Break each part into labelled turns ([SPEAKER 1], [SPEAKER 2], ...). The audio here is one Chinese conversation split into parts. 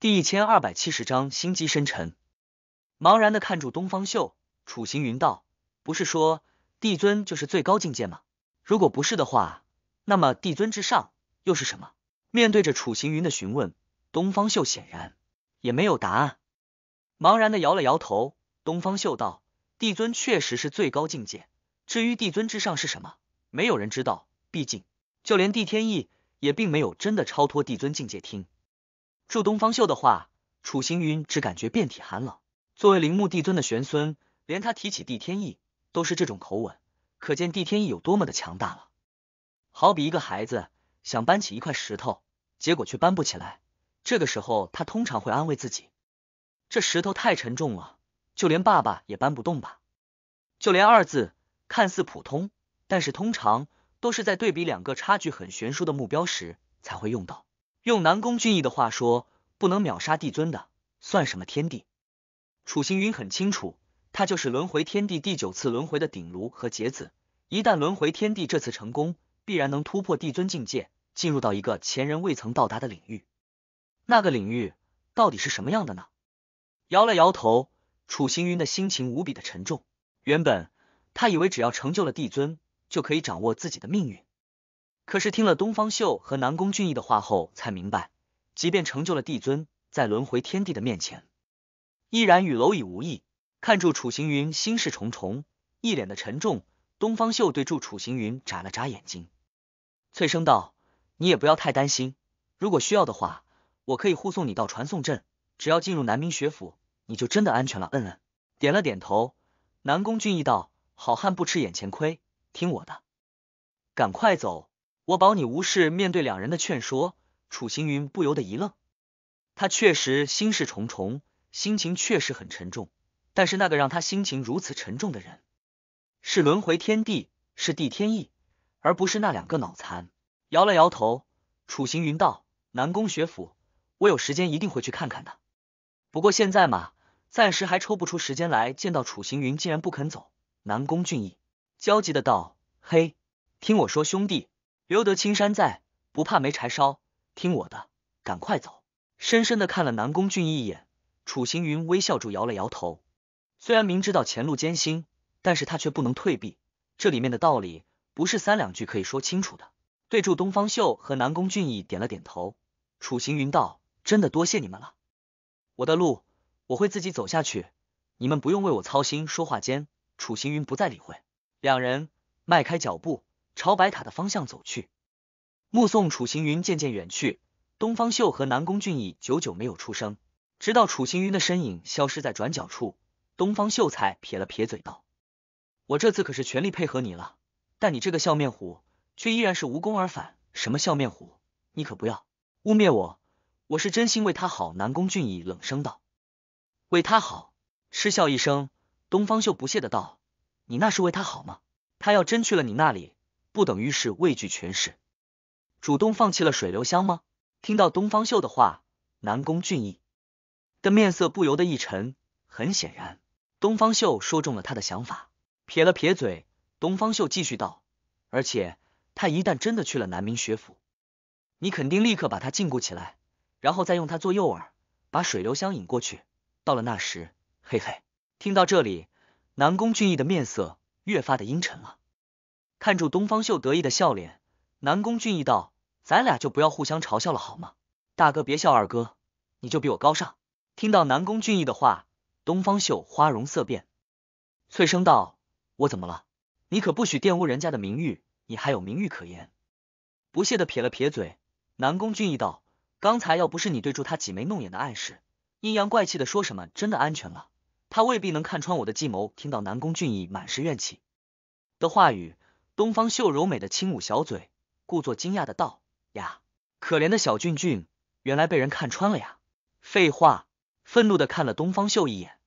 [SPEAKER 1] 第一千二百七十章心机深沉。茫然的看住东方秀，楚行云道：“不是说帝尊就是最高境界吗？如果不是的话，那么帝尊之上又是什么？”面对着楚行云的询问，东方秀显然也没有答案，茫然的摇了摇头。东方秀道：“帝尊确实是最高境界，至于帝尊之上是什么，没有人知道。毕竟，就连帝天意也并没有真的超脱帝尊境界。”听。祝东方秀的话，楚星云只感觉遍体寒冷。作为铃木帝尊的玄孙，连他提起帝天意都是这种口吻，可见帝天意有多么的强大了。好比一个孩子想搬起一块石头，结果却搬不起来，这个时候他通常会安慰自己：这石头太沉重了，就连爸爸也搬不动吧。就连二字看似普通，但是通常都是在对比两个差距很悬殊的目标时才会用到。用南宫俊逸的话说，不能秒杀帝尊的，算什么天帝？楚行云很清楚，他就是轮回天帝第九次轮回的顶炉和杰子。一旦轮回天帝这次成功，必然能突破帝尊境界，进入到一个前人未曾到达的领域。那个领域到底是什么样的呢？摇了摇头，楚行云的心情无比的沉重。原本他以为只要成就了帝尊，就可以掌握自己的命运。可是听了东方秀和南宫俊逸的话后，才明白，即便成就了帝尊，在轮回天帝的面前，依然与蝼蚁无异。看住楚行云，心事重重，一脸的沉重。东方秀对住楚行云眨了眨眼睛，脆声道：“你也不要太担心，如果需要的话，我可以护送你到传送阵。只要进入南明学府，你就真的安全了。”嗯嗯，点了点头。南宫俊逸道：“好汉不吃眼前亏，听我的，赶快走。”我保你无事。面对两人的劝说，楚行云不由得一愣。他确实心事重重，心情确实很沉重。但是那个让他心情如此沉重的人，是轮回天地，是帝天意，而不是那两个脑残。摇了摇头，楚行云道：“南宫学府，我有时间一定会去看看的。不过现在嘛，暂时还抽不出时间来。”见到楚行云竟然不肯走，南宫俊逸焦急的道：“嘿，听我说，兄弟。”留得青山在，不怕没柴烧。听我的，赶快走！深深的看了南宫俊一眼，楚行云微笑住摇了摇头。虽然明知道前路艰辛，但是他却不能退避。这里面的道理不是三两句可以说清楚的。对住东方秀和南宫俊一点了点头，楚行云道：“真的多谢你们了，我的路我会自己走下去，你们不用为我操心。”说话间，楚行云不再理会两人，迈开脚步。朝白塔的方向走去，目送楚行云渐渐远去。东方秀和南宫俊逸久久没有出声，直到楚行云的身影消失在转角处，东方秀才撇了撇嘴道：“我这次可是全力配合你了，但你这个笑面虎却依然是无功而返。”“什么笑面虎？你可不要污蔑我，我是真心为他好。”南宫俊逸冷声道：“为他好？”嗤笑一声，东方秀不屑的道：“你那是为他好吗？他要真去了你那里。”不等于是畏惧权势，主动放弃了水流香吗？听到东方秀的话，南宫俊逸的面色不由得一沉。很显然，东方秀说中了他的想法。撇了撇嘴，东方秀继续道：“而且他一旦真的去了南明学府，你肯定立刻把他禁锢起来，然后再用他做诱饵，把水流香引过去。到了那时，嘿嘿。”听到这里，南宫俊逸的面色越发的阴沉了。看住东方秀得意的笑脸，南宫俊逸道：“咱俩就不要互相嘲笑了好吗？大哥别笑二哥，你就比我高尚。”听到南宫俊逸的话，东方秀花容色变，脆声道：“我怎么了？你可不许玷污人家的名誉！你还有名誉可言？”不屑的撇了撇嘴，南宫俊逸道：“刚才要不是你对住他挤眉弄眼的暗示，阴阳怪气的说什么真的安全了，他未必能看穿我的计谋。”听到南宫俊逸满是怨气的话语。东方秀柔美的轻捂小嘴，故作惊讶的道：“呀，可怜的小俊俊，原来被人看穿了呀！”废话，愤怒的看了东方秀一眼。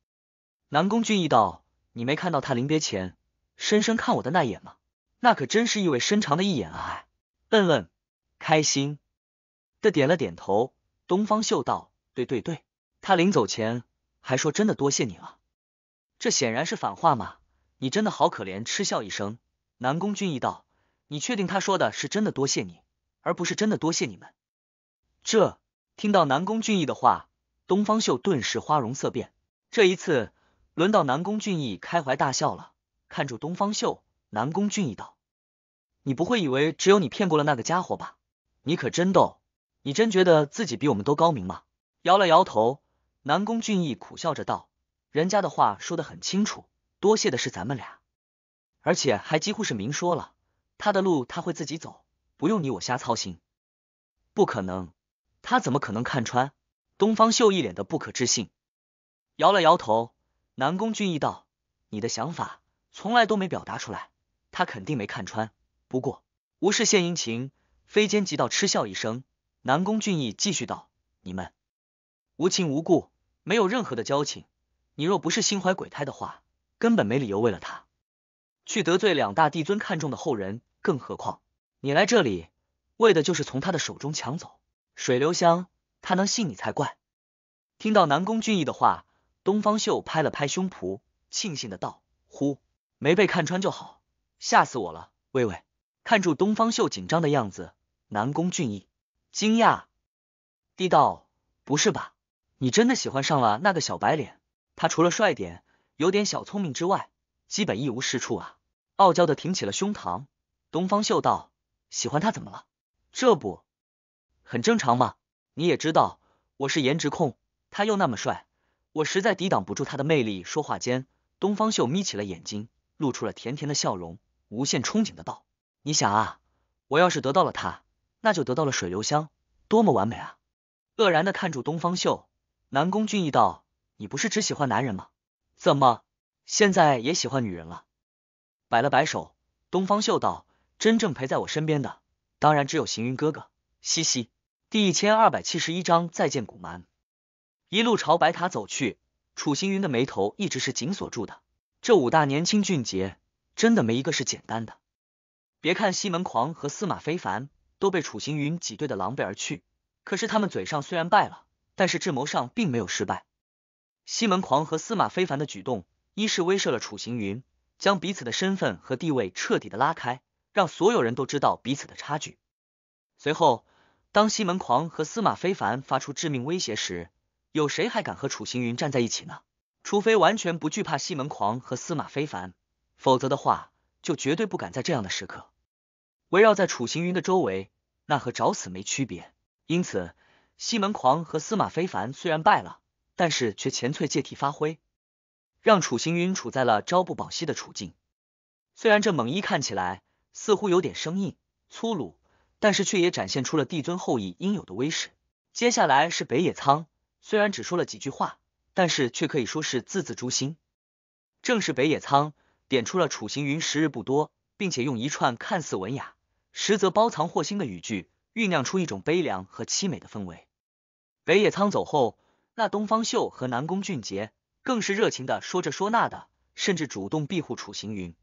[SPEAKER 1] 南宫俊逸道：“你没看到他临别前深深看我的那眼吗？那可真是意味深长的一眼啊！”笨笨开心的点了点头。东方秀道：“对对对，他临走前还说真的多谢你了，这显然是反话嘛。你真的好可怜。”嗤笑一声。南宫俊逸道：“你确定他说的是真的多谢你，而不是真的多谢你们？”这听到南宫俊逸的话，东方秀顿时花容色变。这一次，轮到南宫俊逸开怀大笑了。看住东方秀，南宫俊逸道：“你不会以为只有你骗过了那个家伙吧？你可真逗，你真觉得自己比我们都高明吗？”摇了摇头，南宫俊逸苦笑着道：“人家的话说的很清楚，多谢的是咱们俩。”而且还几乎是明说了，他的路他会自己走，不用你我瞎操心。不可能，他怎么可能看穿？东方秀一脸的不可置信，摇了摇头。南宫俊逸道：“你的想法从来都没表达出来，他肯定没看穿。”不过，无事献殷勤，非奸即盗，嗤笑一声。南宫俊逸继续道：“你们无亲无故，没有任何的交情，你若不是心怀鬼胎的话，根本没理由为了他。”去得罪两大帝尊看重的后人，更何况你来这里为的就是从他的手中抢走水流香，他能信你才怪。听到南宫俊逸的话，东方秀拍了拍胸脯，庆幸的道：“呼，没被看穿就好，吓死我了。”薇薇。看住东方秀紧张的样子，南宫俊逸惊讶地道：“不是吧？你真的喜欢上了那个小白脸？他除了帅点，有点小聪明之外？”基本一无是处啊！傲娇的挺起了胸膛，东方秀道：“喜欢他怎么了？这不很正常吗？你也知道我是颜值控，他又那么帅，我实在抵挡不住他的魅力。”说话间，东方秀眯起了眼睛，露出了甜甜的笑容，无限憧憬的道：“你想啊，我要是得到了他，那就得到了水流香，多么完美啊！”愕然的看住东方秀，南宫俊逸道：“你不是只喜欢男人吗？怎么？”现在也喜欢女人了，摆了摆手，东方秀道：“真正陪在我身边的，当然只有行云哥哥。”嘻嘻。第一千二百七十一章再见古蛮。一路朝白塔走去，楚行云的眉头一直是紧锁住的。这五大年轻俊杰，真的没一个是简单的。别看西门狂和司马非凡都被楚行云挤兑的狼狈而去，可是他们嘴上虽然败了，但是智谋上并没有失败。西门狂和司马非凡的举动。一是威慑了楚行云，将彼此的身份和地位彻底的拉开，让所有人都知道彼此的差距。随后，当西门狂和司马非凡发出致命威胁时，有谁还敢和楚行云站在一起呢？除非完全不惧怕西门狂和司马非凡，否则的话，就绝对不敢在这样的时刻围绕在楚行云的周围，那和找死没区别。因此，西门狂和司马非凡虽然败了，但是却前脆借题发挥。让楚行云处在了朝不保夕的处境。虽然这猛一看起来似乎有点生硬粗鲁，但是却也展现出了帝尊后裔应有的威势。接下来是北野苍，虽然只说了几句话，但是却可以说是字字诛心。正是北野苍点出了楚行云时日不多，并且用一串看似文雅，实则包藏祸心的语句，酝酿出一种悲凉和凄美的氛围。北野苍走后，那东方秀和南宫俊杰。更是热情的说着说那的，甚至主动庇护楚行云。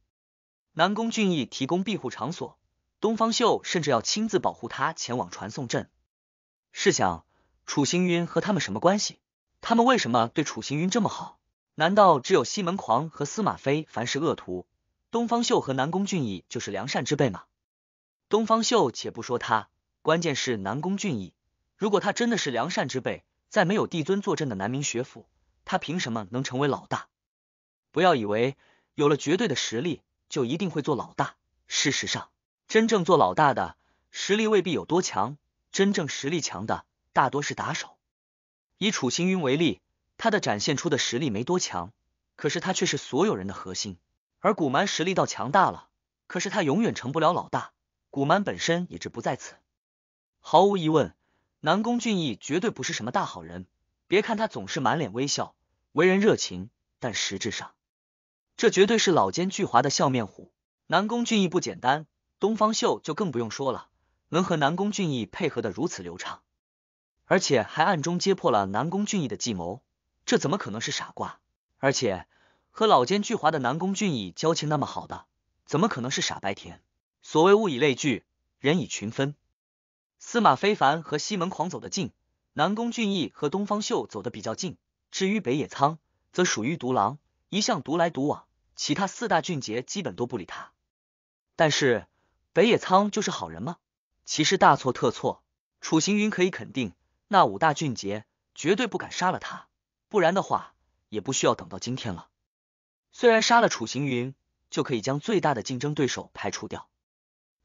[SPEAKER 1] 南宫俊逸提供庇护场所，东方秀甚至要亲自保护他前往传送阵。试想，楚行云和他们什么关系？他们为什么对楚行云这么好？难道只有西门狂和司马飞凡是恶徒，东方秀和南宫俊逸就是良善之辈吗？东方秀且不说他，关键是南宫俊逸。如果他真的是良善之辈，在没有帝尊坐镇的南明学府。他凭什么能成为老大？不要以为有了绝对的实力就一定会做老大。事实上，真正做老大的实力未必有多强，真正实力强的大多是打手。以楚星云为例，他的展现出的实力没多强，可是他却是所有人的核心。而古蛮实力倒强大了，可是他永远成不了老大。古蛮本身也值不在此。毫无疑问，南宫俊逸绝对不是什么大好人。别看他总是满脸微笑。为人热情，但实质上，这绝对是老奸巨猾的笑面虎。南宫俊逸不简单，东方秀就更不用说了，能和南宫俊逸配合的如此流畅，而且还暗中揭破了南宫俊逸的计谋，这怎么可能是傻瓜？而且和老奸巨猾的南宫俊逸交情那么好的，怎么可能是傻白甜？所谓物以类聚，人以群分。司马非凡和西门狂走得近，南宫俊逸和东方秀走得比较近。至于北野仓，则属于独狼，一向独来独往，其他四大俊杰基本都不理他。但是北野仓就是好人吗？其实大错特错。楚行云可以肯定，那五大俊杰绝对不敢杀了他，不然的话，也不需要等到今天了。虽然杀了楚行云就可以将最大的竞争对手排除掉，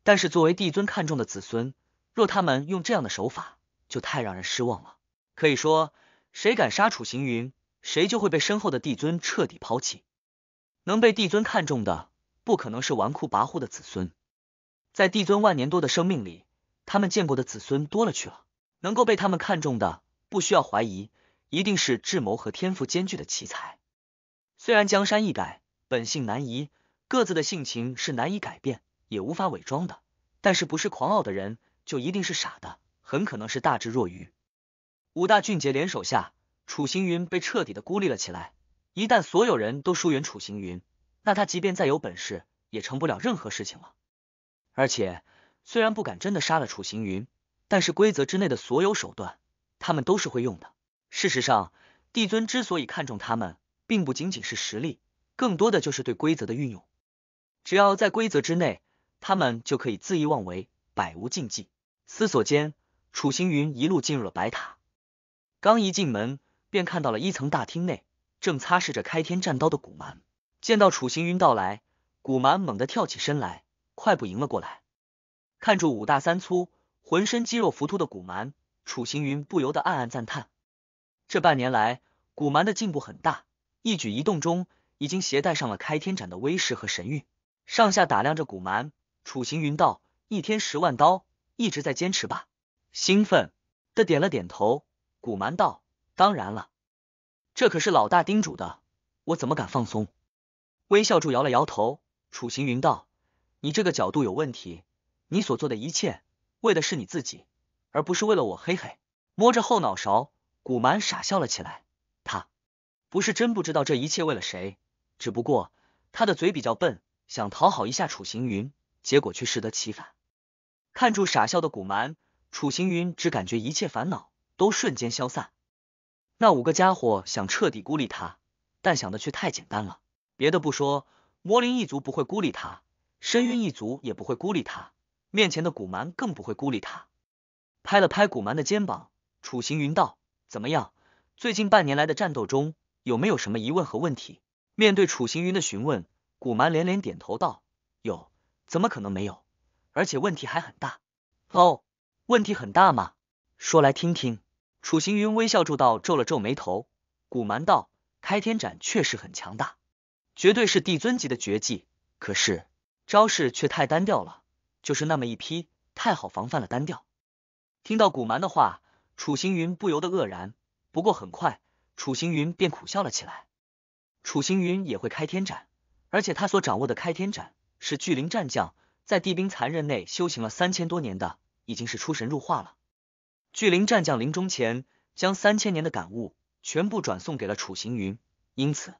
[SPEAKER 1] 但是作为帝尊看中的子孙，若他们用这样的手法，就太让人失望了。可以说。谁敢杀楚行云，谁就会被身后的帝尊彻底抛弃。能被帝尊看中的，不可能是纨绔跋扈的子孙。在帝尊万年多的生命里，他们见过的子孙多了去了。能够被他们看中的，不需要怀疑，一定是智谋和天赋兼具的奇才。虽然江山易改，本性难移，各自的性情是难以改变，也无法伪装的。但是不是狂傲的人，就一定是傻的，很可能是大智若愚。五大俊杰联手下，楚行云被彻底的孤立了起来。一旦所有人都疏远楚行云，那他即便再有本事，也成不了任何事情了。而且，虽然不敢真的杀了楚行云，但是规则之内的所有手段，他们都是会用的。事实上，帝尊之所以看重他们，并不仅仅是实力，更多的就是对规则的运用。只要在规则之内，他们就可以恣意妄为，百无禁忌。思索间，楚行云一路进入了白塔。刚一进门，便看到了一层大厅内正擦拭着开天战刀的古蛮。见到楚行云到来，古蛮猛地跳起身来，快步迎了过来。看着五大三粗、浑身肌肉浮凸的古蛮，楚行云不由得暗暗赞叹：这半年来，古蛮的进步很大，一举一动中已经携带上了开天斩的威势和神韵。上下打量着古蛮，楚行云道：“一天十万刀，一直在坚持吧？”兴奋的点了点头。古蛮道：“当然了，这可是老大叮嘱的，我怎么敢放松？”微笑住摇了摇头。楚行云道：“你这个角度有问题，你所做的一切为的是你自己，而不是为了我。”嘿嘿，摸着后脑勺，古蛮傻笑了起来。他不是真不知道这一切为了谁，只不过他的嘴比较笨，想讨好一下楚行云，结果却适得其反。看住傻笑的古蛮，楚行云只感觉一切烦恼。都瞬间消散。那五个家伙想彻底孤立他，但想的却太简单了。别的不说，魔灵一族不会孤立他，深渊一族也不会孤立他，面前的古蛮更不会孤立他。拍了拍古蛮的肩膀，楚行云道：“怎么样？最近半年来的战斗中，有没有什么疑问和问题？”面对楚行云的询问，古蛮连连点头道：“有，怎么可能没有？而且问题还很大。”“哦，问题很大吗？说来听听。”楚行云微笑住道，皱了皱眉头。古蛮道：“开天斩确实很强大，绝对是帝尊级的绝技。可是招式却太单调了，就是那么一劈，太好防范了，单调。”听到古蛮的话，楚行云不由得愕然。不过很快，楚行云便苦笑了起来。楚行云也会开天斩，而且他所掌握的开天斩是巨灵战将在地兵残刃内修行了三千多年的，已经是出神入化了。巨灵战将临终前将三千年的感悟全部转送给了楚行云，因此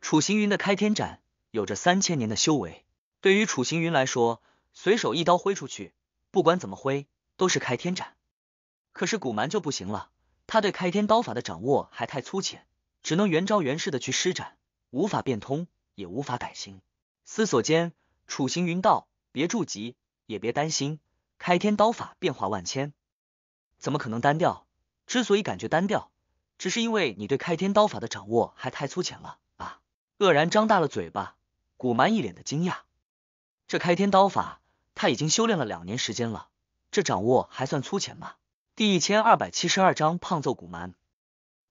[SPEAKER 1] 楚行云的开天斩有着三千年的修为。对于楚行云来说，随手一刀挥出去，不管怎么挥都是开天斩。可是古蛮就不行了，他对开天刀法的掌握还太粗浅，只能原招原式的去施展，无法变通，也无法改心。思索间，楚行云道：“别着急，也别担心，开天刀法变化万千。”怎么可能单调？之所以感觉单调，只是因为你对开天刀法的掌握还太粗浅了啊！愕然张大了嘴巴，古蛮一脸的惊讶。这开天刀法他已经修炼了两年时间了，这掌握还算粗浅吗？第一千二百七十二章胖揍古蛮。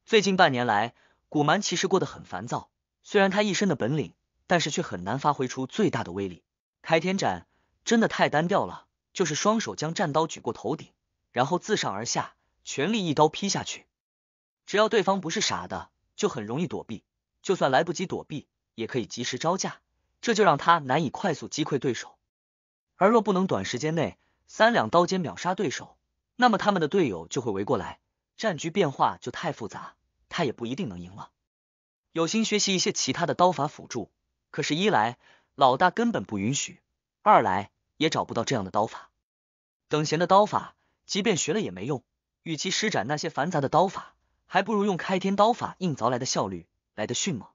[SPEAKER 1] 最近半年来，古蛮其实过得很烦躁。虽然他一身的本领，但是却很难发挥出最大的威力。开天斩真的太单调了，就是双手将战刀举过头顶。然后自上而下，全力一刀劈下去。只要对方不是傻的，就很容易躲避；就算来不及躲避，也可以及时招架。这就让他难以快速击溃对手。而若不能短时间内三两刀尖秒杀对手，那么他们的队友就会围过来，战局变化就太复杂，他也不一定能赢了。有心学习一些其他的刀法辅助，可是，一来老大根本不允许，二来也找不到这样的刀法，等闲的刀法。即便学了也没用，与其施展那些繁杂的刀法，还不如用开天刀法硬凿来的效率来的迅猛。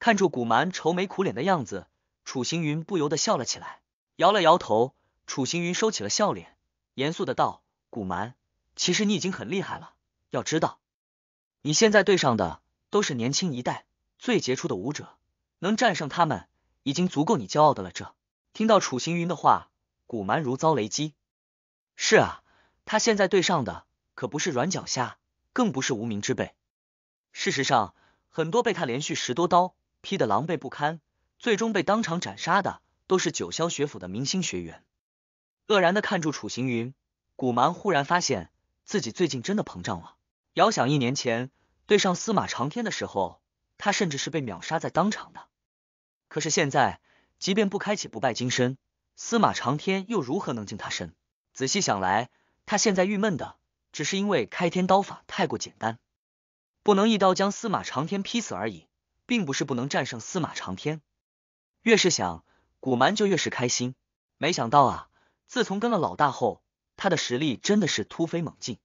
[SPEAKER 1] 看住古蛮愁眉苦脸的样子，楚行云不由得笑了起来，摇了摇头。楚行云收起了笑脸，严肃的道：“古蛮，其实你已经很厉害了。要知道，你现在对上的都是年轻一代最杰出的武者，能战胜他们，已经足够你骄傲的了。”这听到楚行云的话，古蛮如遭雷击：“是啊。”他现在对上的可不是软脚虾，更不是无名之辈。事实上，很多被他连续十多刀劈得狼狈不堪，最终被当场斩杀的，都是九霄学府的明星学员。愕然的看住楚行云，古蛮忽然发现自己最近真的膨胀了。遥想一年前对上司马长天的时候，他甚至是被秒杀在当场的。可是现在，即便不开启不败金身，司马长天又如何能近他身？仔细想来。他现在郁闷的只是因为开天刀法太过简单，不能一刀将司马长天劈死而已，并不是不能战胜司马长天。越是想，古蛮就越是开心。没想到啊，自从跟了老大后，他的实力真的是突飞猛进。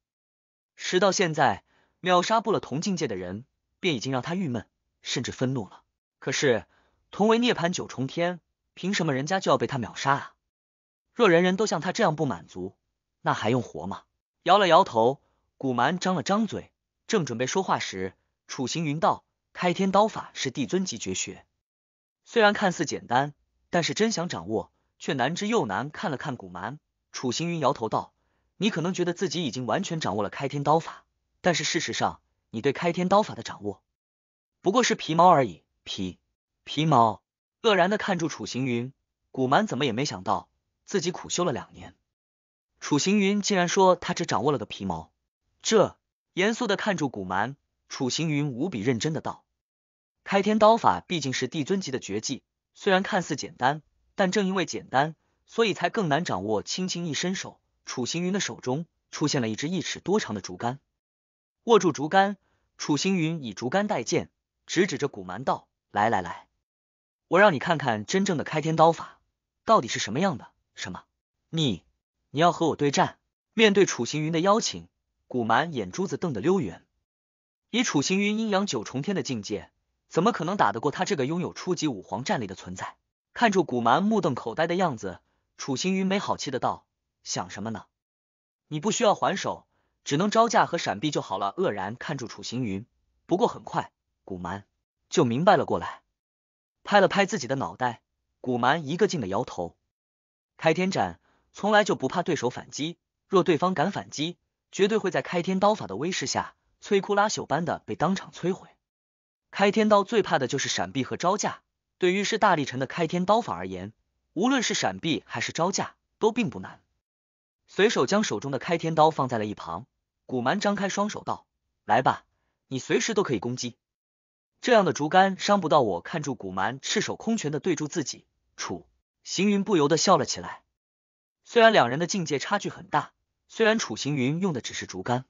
[SPEAKER 1] 时到现在，秒杀不了同境界的人，便已经让他郁闷，甚至愤怒了。可是，同为涅盘九重天，凭什么人家就要被他秒杀啊？若人人都像他这样不满足。那还用活吗？摇了摇头，古蛮张了张嘴，正准备说话时，楚行云道：“开天刀法是帝尊级绝学，虽然看似简单，但是真想掌握却难之又难。”看了看古蛮，楚行云摇头道：“你可能觉得自己已经完全掌握了开天刀法，但是事实上，你对开天刀法的掌握不过是皮毛而已。”皮皮毛愕然的看住楚行云，古蛮怎么也没想到，自己苦修了两年。楚行云竟然说他只掌握了个皮毛，这严肃的看住古蛮。楚行云无比认真的道：“开天刀法毕竟是帝尊级的绝技，虽然看似简单，但正因为简单，所以才更难掌握。”轻轻一伸手，楚行云的手中出现了一只一尺多长的竹竿，握住竹竿，楚行云以竹竿代剑，直指着古蛮道：“来来来，我让你看看真正的开天刀法到底是什么样的。”什么？你？你要和我对战？面对楚行云的邀请，古蛮眼珠子瞪得溜圆。以楚行云阴阳九重天的境界，怎么可能打得过他这个拥有初级武皇战力的存在？看住古蛮目瞪口呆的样子，楚行云没好气的道：“想什么呢？你不需要还手，只能招架和闪避就好了。”愕然看住楚行云，不过很快古蛮就明白了过来，拍了拍自己的脑袋，古蛮一个劲的摇头。开天斩。从来就不怕对手反击，若对方敢反击，绝对会在开天刀法的威势下摧枯拉朽般的被当场摧毁。开天刀最怕的就是闪避和招架，对于是大力臣的开天刀法而言，无论是闪避还是招架都并不难。随手将手中的开天刀放在了一旁，古蛮张开双手道：“来吧，你随时都可以攻击。”这样的竹竿伤不到我。看住古蛮赤手空拳的对住自己，楚行云不由得笑了起来。虽然两人的境界差距很大，虽然楚行云用的只是竹竿，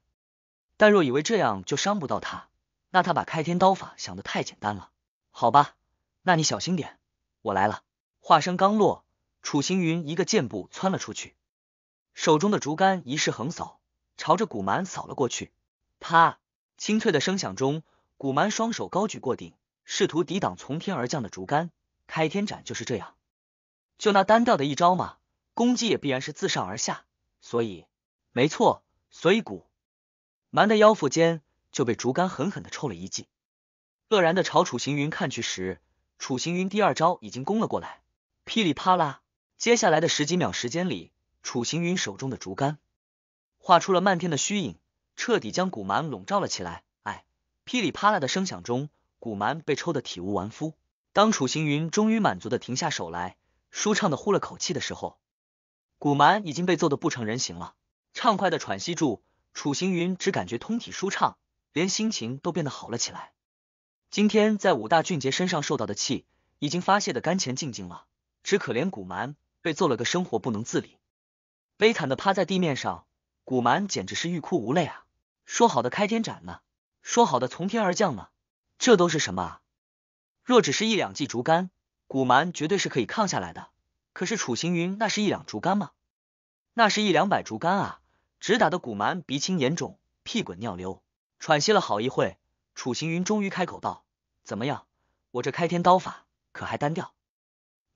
[SPEAKER 1] 但若以为这样就伤不到他，那他把开天刀法想的太简单了。好吧，那你小心点，我来了。话声刚落，楚行云一个箭步窜了出去，手中的竹竿一式横扫，朝着古蛮扫了过去。啪，清脆的声响中，古蛮双手高举过顶，试图抵挡从天而降的竹竿。开天斩就是这样，就那单调的一招嘛。攻击也必然是自上而下，所以没错，所以古蛮的腰腹间就被竹竿狠狠的抽了一记。愕然的朝楚行云看去时，楚行云第二招已经攻了过来，噼里啪啦。接下来的十几秒时间里，楚行云手中的竹竿画出了漫天的虚影，彻底将古蛮笼罩了起来。哎，噼里啪啦的声响中，古蛮被抽得体无完肤。当楚行云终于满足的停下手来，舒畅的呼了口气的时候。古蛮已经被揍得不成人形了，畅快的喘息住，楚行云只感觉通体舒畅，连心情都变得好了起来。今天在五大俊杰身上受到的气，已经发泄的干前净净了。只可怜古蛮被揍了个生活不能自理，悲惨的趴在地面上，古蛮简直是欲哭无泪啊！说好的开天斩呢？说好的从天而降呢？这都是什么？啊？若只是一两记竹竿，古蛮绝对是可以抗下来的。可是楚行云那是一两竹竿吗？那是一两百竹竿啊！直打的古蛮鼻青眼肿，屁滚尿流，喘息了好一会。楚行云终于开口道：“怎么样？我这开天刀法可还单调？”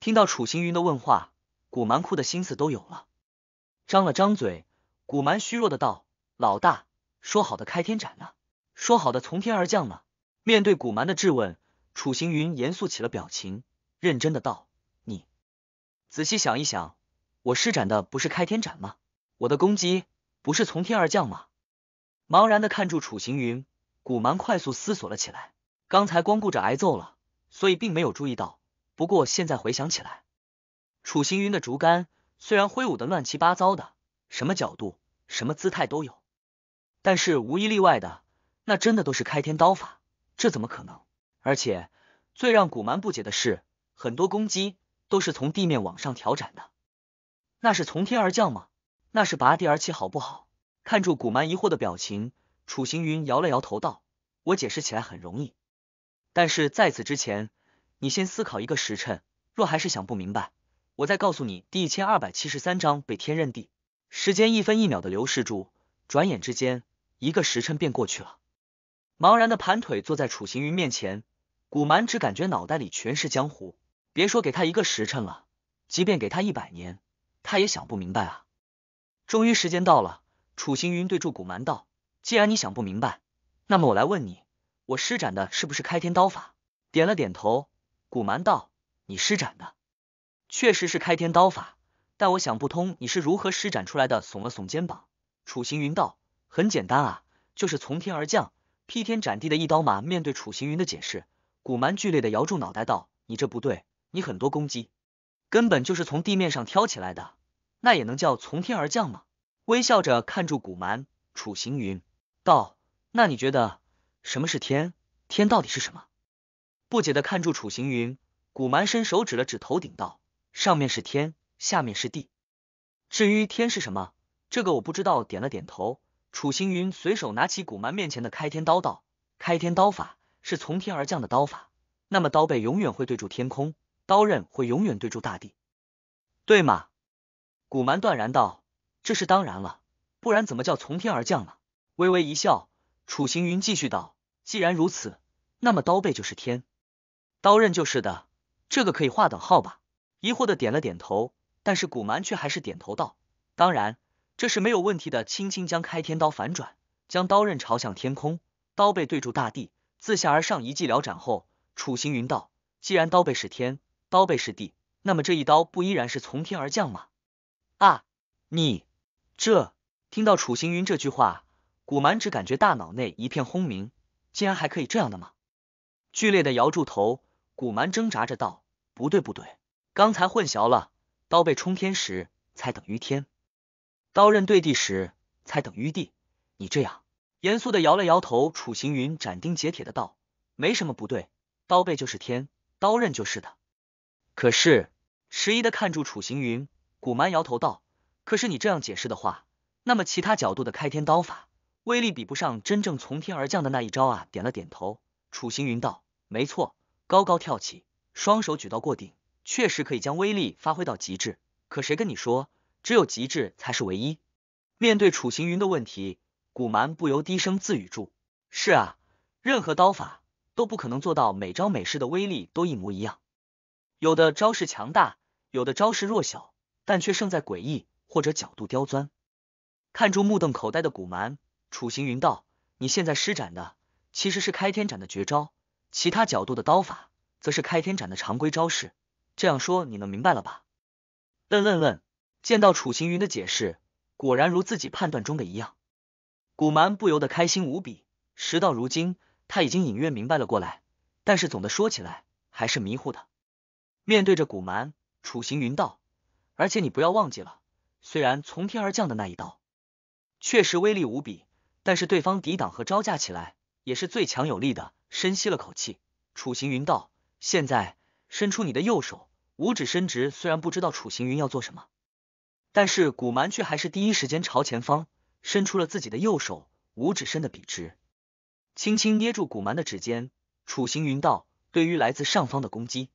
[SPEAKER 1] 听到楚行云的问话，古蛮哭的心思都有了，张了张嘴，古蛮虚弱的道：“老大，说好的开天斩呢？说好的从天而降呢？”面对古蛮的质问，楚行云严肃起了表情，认真的道。仔细想一想，我施展的不是开天斩吗？我的攻击不是从天而降吗？茫然的看住楚行云，古蛮快速思索了起来。刚才光顾着挨揍了，所以并没有注意到。不过现在回想起来，楚行云的竹竿虽然挥舞的乱七八糟的，什么角度、什么姿态都有，但是无一例外的，那真的都是开天刀法。这怎么可能？而且最让古蛮不解的是，很多攻击。都是从地面往上挑斩的，那是从天而降吗？那是拔地而起，好不好？看住古蛮疑惑的表情，楚行云摇了摇头道：“我解释起来很容易，但是在此之前，你先思考一个时辰。若还是想不明白，我再告诉你。”第一千二百七十三章被天认地，时间一分一秒的流逝住，转眼之间，一个时辰便过去了。茫然的盘腿坐在楚行云面前，古蛮只感觉脑袋里全是江湖。别说给他一个时辰了，即便给他一百年，他也想不明白啊！终于时间到了，楚行云对住古蛮道：“既然你想不明白，那么我来问你，我施展的是不是开天刀法？”点了点头，古蛮道：“你施展的确实是开天刀法，但我想不通你是如何施展出来的。”耸了耸肩膀，楚行云道：“很简单啊，就是从天而降，劈天斩地的一刀马。”面对楚行云的解释，古蛮剧烈的摇住脑袋道：“你这不对。”你很多攻击，根本就是从地面上挑起来的，那也能叫从天而降吗？微笑着看住古蛮，楚行云道：“那你觉得什么是天？天到底是什么？”不解的看住楚行云，古蛮伸手指了指头顶道：“上面是天，下面是地。至于天是什么，这个我不知道。”点了点头，楚行云随手拿起古蛮面前的开天刀道：“开天刀法是从天而降的刀法，那么刀背永远会对住天空。”刀刃会永远对住大地，对吗？古蛮断然道：“这是当然了，不然怎么叫从天而降呢？”微微一笑，楚行云继续道：“既然如此，那么刀背就是天，刀刃就是的，这个可以划等号吧？”疑惑的点了点头，但是古蛮却还是点头道：“当然，这是没有问题的。”轻轻将开天刀反转，将刀刃朝向天空，刀背对住大地，自下而上一记撩斩后，楚行云道：“既然刀背是天。”刀背是地，那么这一刀不依然是从天而降吗？啊，你这听到楚行云这句话，古蛮只感觉大脑内一片轰鸣，竟然还可以这样的吗？剧烈的摇住头，古蛮挣扎着道：“不对，不对，刚才混淆了，刀背冲天时才等于天，刀刃对地时才等于地。”你这样严肃的摇了摇头，楚行云斩钉截铁的道：“没什么不对，刀背就是天，刀刃就是的。”可是，迟疑的看住楚行云，古蛮摇头道：“可是你这样解释的话，那么其他角度的开天刀法威力比不上真正从天而降的那一招啊。”点了点头，楚行云道：“没错。”高高跳起，双手举到过顶，确实可以将威力发挥到极致。可谁跟你说，只有极致才是唯一？面对楚行云的问题，古蛮不由低声自语住：“是啊，任何刀法都不可能做到每招每式的威力都一模一样。”有的招式强大，有的招式弱小，但却胜在诡异或者角度刁钻。看住目瞪口呆的古蛮，楚行云道：“你现在施展的其实是开天斩的绝招，其他角度的刀法则是开天斩的常规招式。这样说你能明白了吧？”愣愣愣，见到楚行云的解释，果然如自己判断中的一样，古蛮不由得开心无比。时到如今，他已经隐约明白了过来，但是总的说起来还是迷糊的。面对着古蛮，楚行云道：“而且你不要忘记了，虽然从天而降的那一刀确实威力无比，但是对方抵挡和招架起来也是最强有力的。”深吸了口气，楚行云道：“现在伸出你的右手，五指伸直。”虽然不知道楚行云要做什么，但是古蛮却还是第一时间朝前方伸出了自己的右手，五指伸的笔直，轻轻捏住古蛮的指尖。楚行云道：“对于来自上方的攻击。”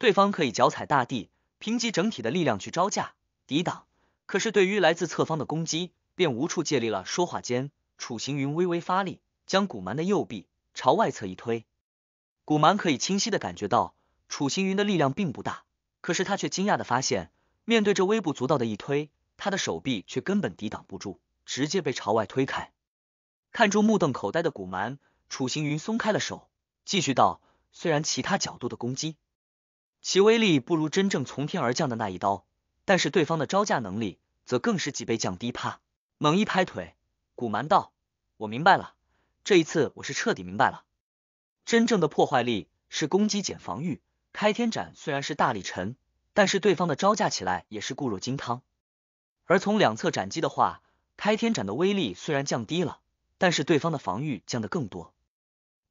[SPEAKER 1] 对方可以脚踩大地，凭借整体的力量去招架、抵挡，可是对于来自侧方的攻击，便无处借力了。说话间，楚行云微微发力，将古蛮的右臂朝外侧一推。古蛮可以清晰的感觉到，楚行云的力量并不大，可是他却惊讶的发现，面对这微不足道的一推，他的手臂却根本抵挡不住，直接被朝外推开。看住目瞪口呆的古蛮，楚行云松开了手，继续道：“虽然其他角度的攻击。”其威力不如真正从天而降的那一刀，但是对方的招架能力则更是几倍降低。啪！猛一拍腿，古蛮道：“我明白了，这一次我是彻底明白了。真正的破坏力是攻击减防御。开天斩虽然是大力沉，但是对方的招架起来也是固若金汤。而从两侧斩击的话，开天斩的威力虽然降低了，但是对方的防御降的更多，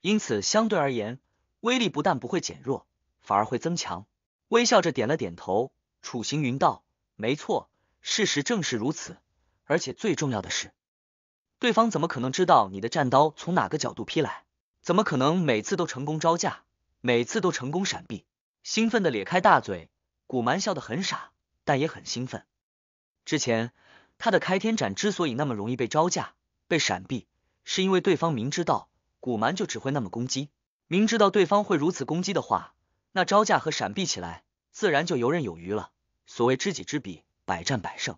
[SPEAKER 1] 因此相对而言，威力不但不会减弱。”反而会增强。微笑着点了点头，楚行云道：“没错，事实正是如此。而且最重要的是，对方怎么可能知道你的战刀从哪个角度劈来？怎么可能每次都成功招架，每次都成功闪避？”兴奋的咧开大嘴，古蛮笑得很傻，但也很兴奋。之前他的开天斩之所以那么容易被招架、被闪避，是因为对方明知道古蛮就只会那么攻击，明知道对方会如此攻击的话。那招架和闪避起来，自然就游刃有余了。所谓知己知彼，百战百胜。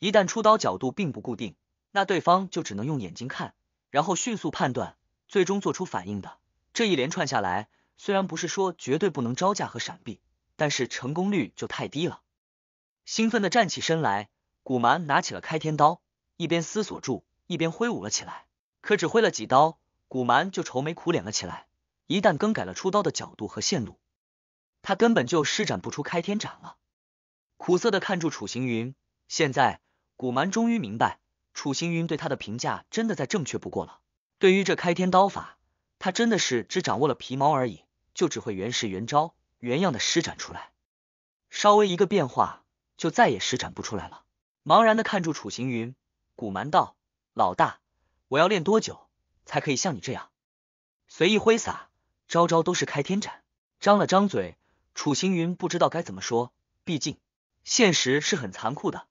[SPEAKER 1] 一旦出刀角度并不固定，那对方就只能用眼睛看，然后迅速判断，最终做出反应的。这一连串下来，虽然不是说绝对不能招架和闪避，但是成功率就太低了。兴奋的站起身来，古蛮拿起了开天刀，一边思索住，一边挥舞了起来。可只挥了几刀，古蛮就愁眉苦脸了起来。一旦更改了出刀的角度和线路，他根本就施展不出开天斩了，苦涩的看住楚行云。现在古蛮终于明白，楚行云对他的评价真的再正确不过了。对于这开天刀法，他真的是只掌握了皮毛而已，就只会原式原招原样的施展出来，稍微一个变化，就再也施展不出来了。茫然的看住楚行云，古蛮道：“老大，我要练多久才可以像你这样随意挥洒，招招都是开天斩？”张了张嘴。楚行云不知道该怎么说，毕竟现实是很残酷的。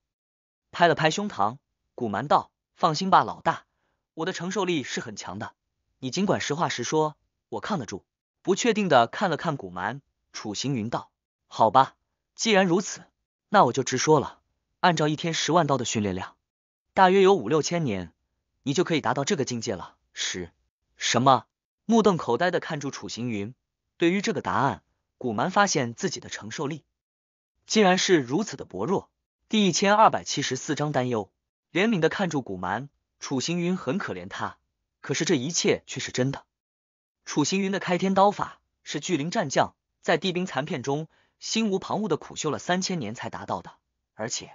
[SPEAKER 1] 拍了拍胸膛，古蛮道：“放心吧，老大，我的承受力是很强的，你尽管实话实说，我扛得住。”不确定的看了看古蛮，楚行云道：“好吧，既然如此，那我就直说了。按照一天十万刀的训练量，大约有五六千年，你就可以达到这个境界了。”十什么？目瞪口呆的看住楚行云，对于这个答案。古蛮发现自己的承受力竟然是如此的薄弱。第一千二百七十四章担忧，怜悯的看住古蛮。楚行云很可怜他，可是这一切却是真的。楚行云的开天刀法是巨灵战将在地兵残片中心无旁骛的苦修了三千年才达到的，而且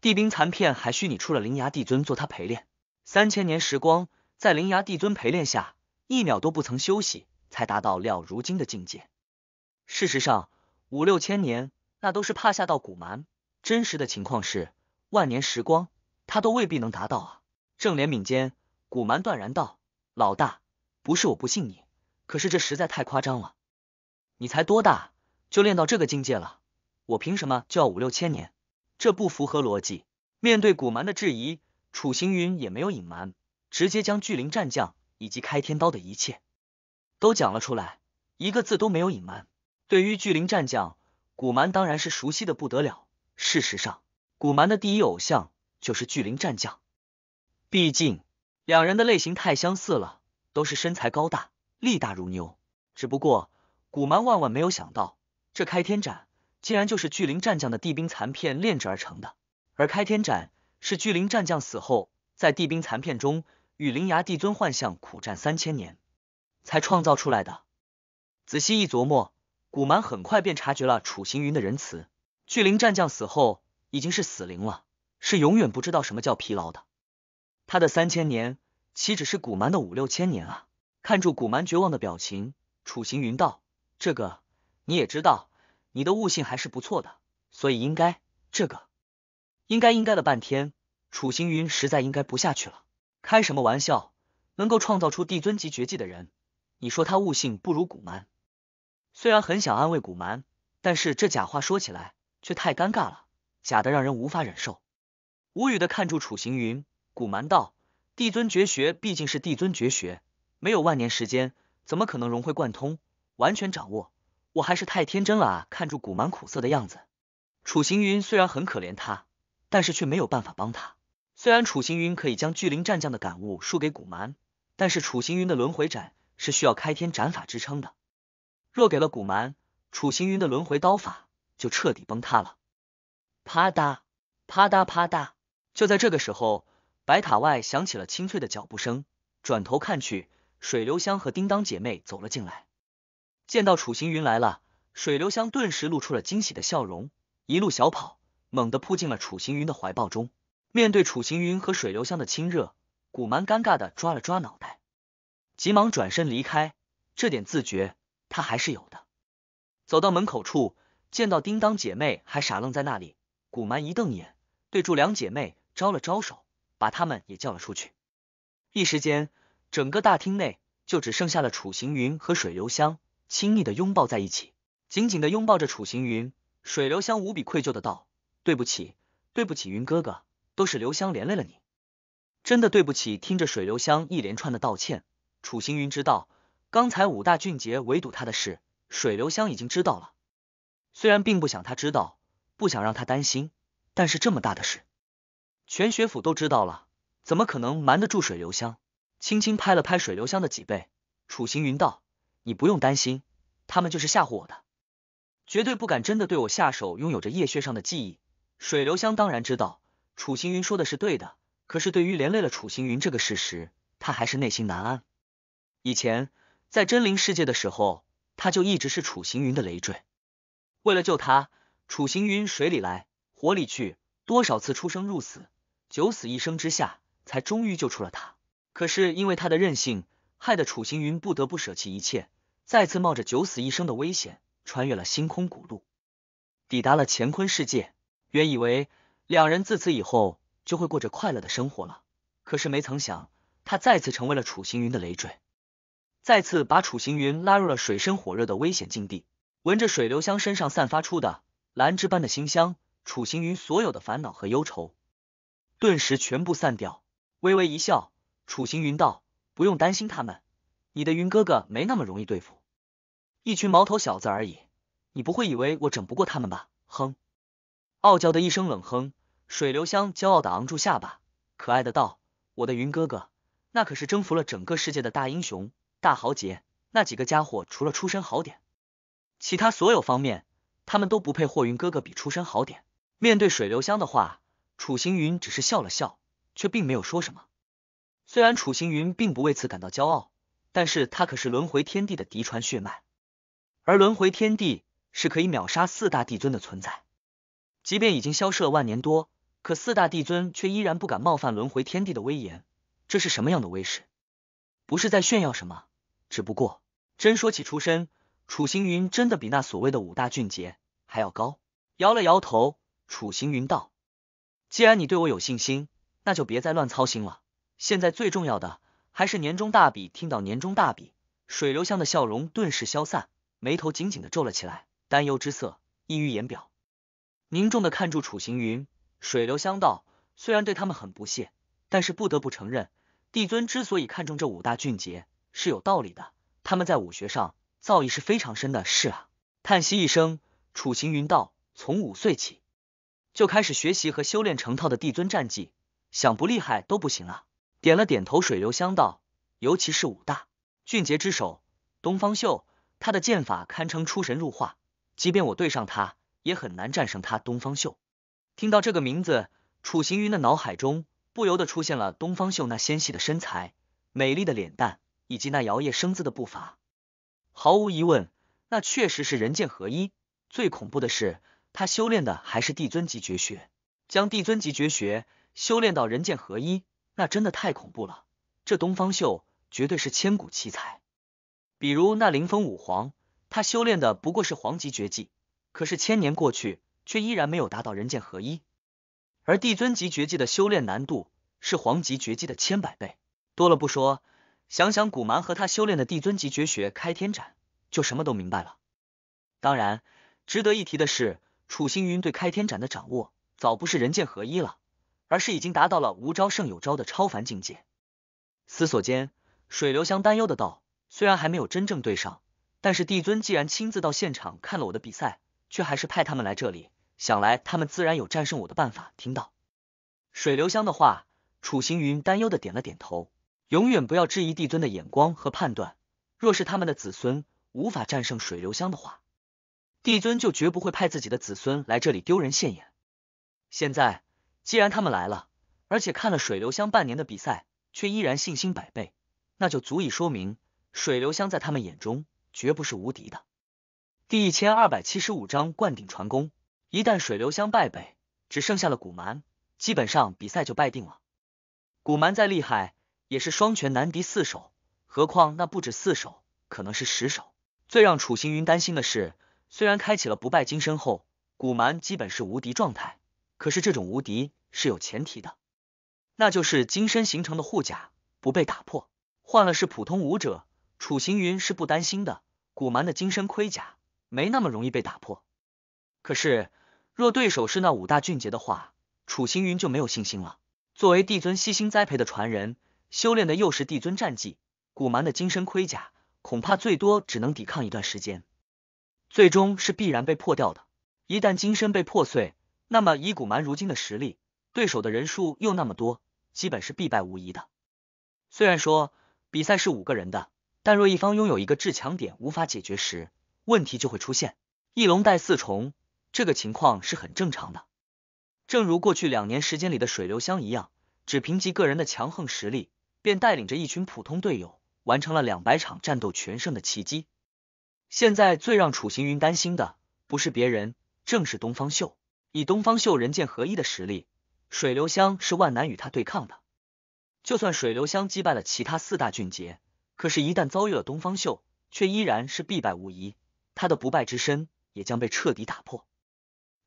[SPEAKER 1] 地兵残片还虚拟出了灵牙帝尊做他陪练。三千年时光，在灵牙帝尊陪练下，一秒都不曾休息，才达到了如今的境界。事实上，五六千年那都是怕吓到古蛮。真实的情况是，万年时光他都未必能达到啊！正脸抿间，古蛮断然道：“老大，不是我不信你，可是这实在太夸张了。你才多大就练到这个境界了？我凭什么就要五六千年？这不符合逻辑。”面对古蛮的质疑，楚行云也没有隐瞒，直接将巨灵战将以及开天刀的一切都讲了出来，一个字都没有隐瞒。对于巨灵战将古蛮当然是熟悉的不得了。事实上，古蛮的第一偶像就是巨灵战将，毕竟两人的类型太相似了，都是身材高大、力大如牛。只不过古蛮万万没有想到，这开天斩竟然就是巨灵战将的地兵残片炼制而成的。而开天斩是巨灵战将死后，在地兵残片中与灵牙帝尊幻象苦战三千年才创造出来的。仔细一琢磨。古蛮很快便察觉了楚行云的仁慈。巨灵战将死后已经是死灵了，是永远不知道什么叫疲劳的。他的三千年岂止是古蛮的五六千年啊？看住古蛮绝望的表情，楚行云道：“这个你也知道，你的悟性还是不错的，所以应该……这个应该应该了半天，楚行云实在应该不下去了。开什么玩笑？能够创造出帝尊级绝技的人，你说他悟性不如古蛮？”虽然很想安慰古蛮，但是这假话说起来却太尴尬了，假的让人无法忍受。无语的看住楚行云，古蛮道：“帝尊绝学毕竟是帝尊绝学，没有万年时间，怎么可能融会贯通、完全掌握？我还是太天真了啊！”看住古蛮苦涩的样子，楚行云虽然很可怜他，但是却没有办法帮他。虽然楚行云可以将巨灵战将的感悟输给古蛮，但是楚行云的轮回斩是需要开天斩法支撑的。若给了古蛮，楚行云的轮回刀法就彻底崩塌了。啪嗒啪嗒啪嗒！就在这个时候，白塔外响起了清脆的脚步声。转头看去，水流香和叮当姐妹走了进来。见到楚行云来了，水流香顿时露出了惊喜的笑容，一路小跑，猛地扑进了楚行云的怀抱中。面对楚行云和水流香的亲热，古蛮尴尬的抓了抓脑袋，急忙转身离开。这点自觉。他还是有的。走到门口处，见到叮当姐妹还傻愣在那里，古蛮一瞪眼，对住两姐妹招了招手，把她们也叫了出去。一时间，整个大厅内就只剩下了楚行云和水流香，亲密的拥抱在一起，紧紧的拥抱着楚行云。水流香无比愧疚的道：“对不起，对不起，云哥哥，都是流香连累了你，真的对不起。”听着水流香一连串的道歉，楚行云知道。刚才五大俊杰围堵他的事，水流香已经知道了。虽然并不想他知道，不想让他担心，但是这么大的事，全学府都知道了，怎么可能瞒得住？水流香轻轻拍了拍水流香的脊背，楚行云道：“你不用担心，他们就是吓唬我的，绝对不敢真的对我下手。”拥有着夜血上的记忆，水流香当然知道楚行云说的是对的。可是对于连累了楚行云这个事实，他还是内心难安。以前。在真灵世界的时候，他就一直是楚行云的累赘。为了救他，楚行云水里来，火里去，多少次出生入死，九死一生之下，才终于救出了他。可是因为他的任性，害得楚行云不得不舍弃一切，再次冒着九死一生的危险，穿越了星空古路，抵达了乾坤世界。原以为两人自此以后就会过着快乐的生活了，可是没曾想，他再次成为了楚行云的累赘。再次把楚行云拉入了水深火热的危险境地。闻着水流香身上散发出的兰芝般的馨香，楚行云所有的烦恼和忧愁顿时全部散掉。微微一笑，楚行云道：“不用担心他们，你的云哥哥没那么容易对付，一群毛头小子而已。你不会以为我整不过他们吧？”哼，傲娇的一声冷哼，水流香骄傲的昂住下巴，可爱的道：“我的云哥哥，那可是征服了整个世界的大英雄。”大豪杰，那几个家伙除了出身好点，其他所有方面，他们都不配。霍云哥哥比出身好点。面对水流香的话，楚行云只是笑了笑，却并没有说什么。虽然楚行云并不为此感到骄傲，但是他可是轮回天地的嫡传血脉，而轮回天地是可以秒杀四大帝尊的存在。即便已经消失了万年多，可四大帝尊却依然不敢冒犯轮回天地的威严。这是什么样的威势？不是在炫耀什么？只不过，真说起出身，楚行云真的比那所谓的五大俊杰还要高。摇了摇头，楚行云道：“既然你对我有信心，那就别再乱操心了。现在最重要的还是年终大比。”听到年终大比，水流香的笑容顿时消散，眉头紧紧的皱了起来，担忧之色溢于言表，凝重的看住楚行云。水流香道：“虽然对他们很不屑，但是不得不承认，帝尊之所以看重这五大俊杰。”是有道理的，他们在武学上造诣是非常深的，是啊。叹息一声，楚行云道：“从五岁起就开始学习和修炼成套的帝尊战技，想不厉害都不行啊。”点了点头，水流香道：“尤其是武大俊杰之首东方秀，他的剑法堪称出神入化，即便我对上他，也很难战胜他。”东方秀听到这个名字，楚行云的脑海中不由得出现了东方秀那纤细的身材、美丽的脸蛋。以及那摇曳生姿的步伐，毫无疑问，那确实是人剑合一。最恐怖的是，他修炼的还是帝尊级绝学。将帝尊级绝学修炼到人剑合一，那真的太恐怖了。这东方秀绝对是千古奇才。比如那凌风武皇，他修炼的不过是黄级绝技，可是千年过去，却依然没有达到人剑合一。而帝尊级绝技的修炼难度是黄级绝技的千百倍，多了不说。想想古蛮和他修炼的帝尊级绝学开天斩，就什么都明白了。当然，值得一提的是，楚星云对开天斩的掌握早不是人剑合一了，而是已经达到了无招胜有招的超凡境界。思索间，水流香担忧的道：“虽然还没有真正对上，但是帝尊既然亲自到现场看了我的比赛，却还是派他们来这里，想来他们自然有战胜我的办法。”听到水流香的话，楚星云担忧的点了点头。永远不要质疑帝尊的眼光和判断。若是他们的子孙无法战胜水流香的话，帝尊就绝不会派自己的子孙来这里丢人现眼。现在既然他们来了，而且看了水流香半年的比赛，却依然信心百倍，那就足以说明水流香在他们眼中绝不是无敌的。第一千二百七十五章灌顶传功。一旦水流香败北，只剩下了古蛮，基本上比赛就败定了。古蛮再厉害。也是双拳难敌四手，何况那不止四手，可能是十手。最让楚行云担心的是，虽然开启了不败金身后，古蛮基本是无敌状态，可是这种无敌是有前提的，那就是金身形成的护甲不被打破。换了是普通武者，楚行云是不担心的，古蛮的金身盔甲没那么容易被打破。可是若对手是那五大俊杰的话，楚行云就没有信心了。作为帝尊悉心栽培的传人。修炼的又是帝尊战绩，古蛮的金身盔甲恐怕最多只能抵抗一段时间，最终是必然被破掉的。一旦金身被破碎，那么以古蛮如今的实力，对手的人数又那么多，基本是必败无疑的。虽然说比赛是五个人的，但若一方拥有一个至强点无法解决时，问题就会出现。一龙带四重，这个情况是很正常的。正如过去两年时间里的水流香一样，只凭借个人的强横实力。便带领着一群普通队友，完成了两百场战斗全胜的奇迹。现在最让楚行云担心的，不是别人，正是东方秀。以东方秀人剑合一的实力，水流香是万难与他对抗的。就算水流香击败了其他四大俊杰，可是，一旦遭遇了东方秀，却依然是必败无疑。他的不败之身也将被彻底打破。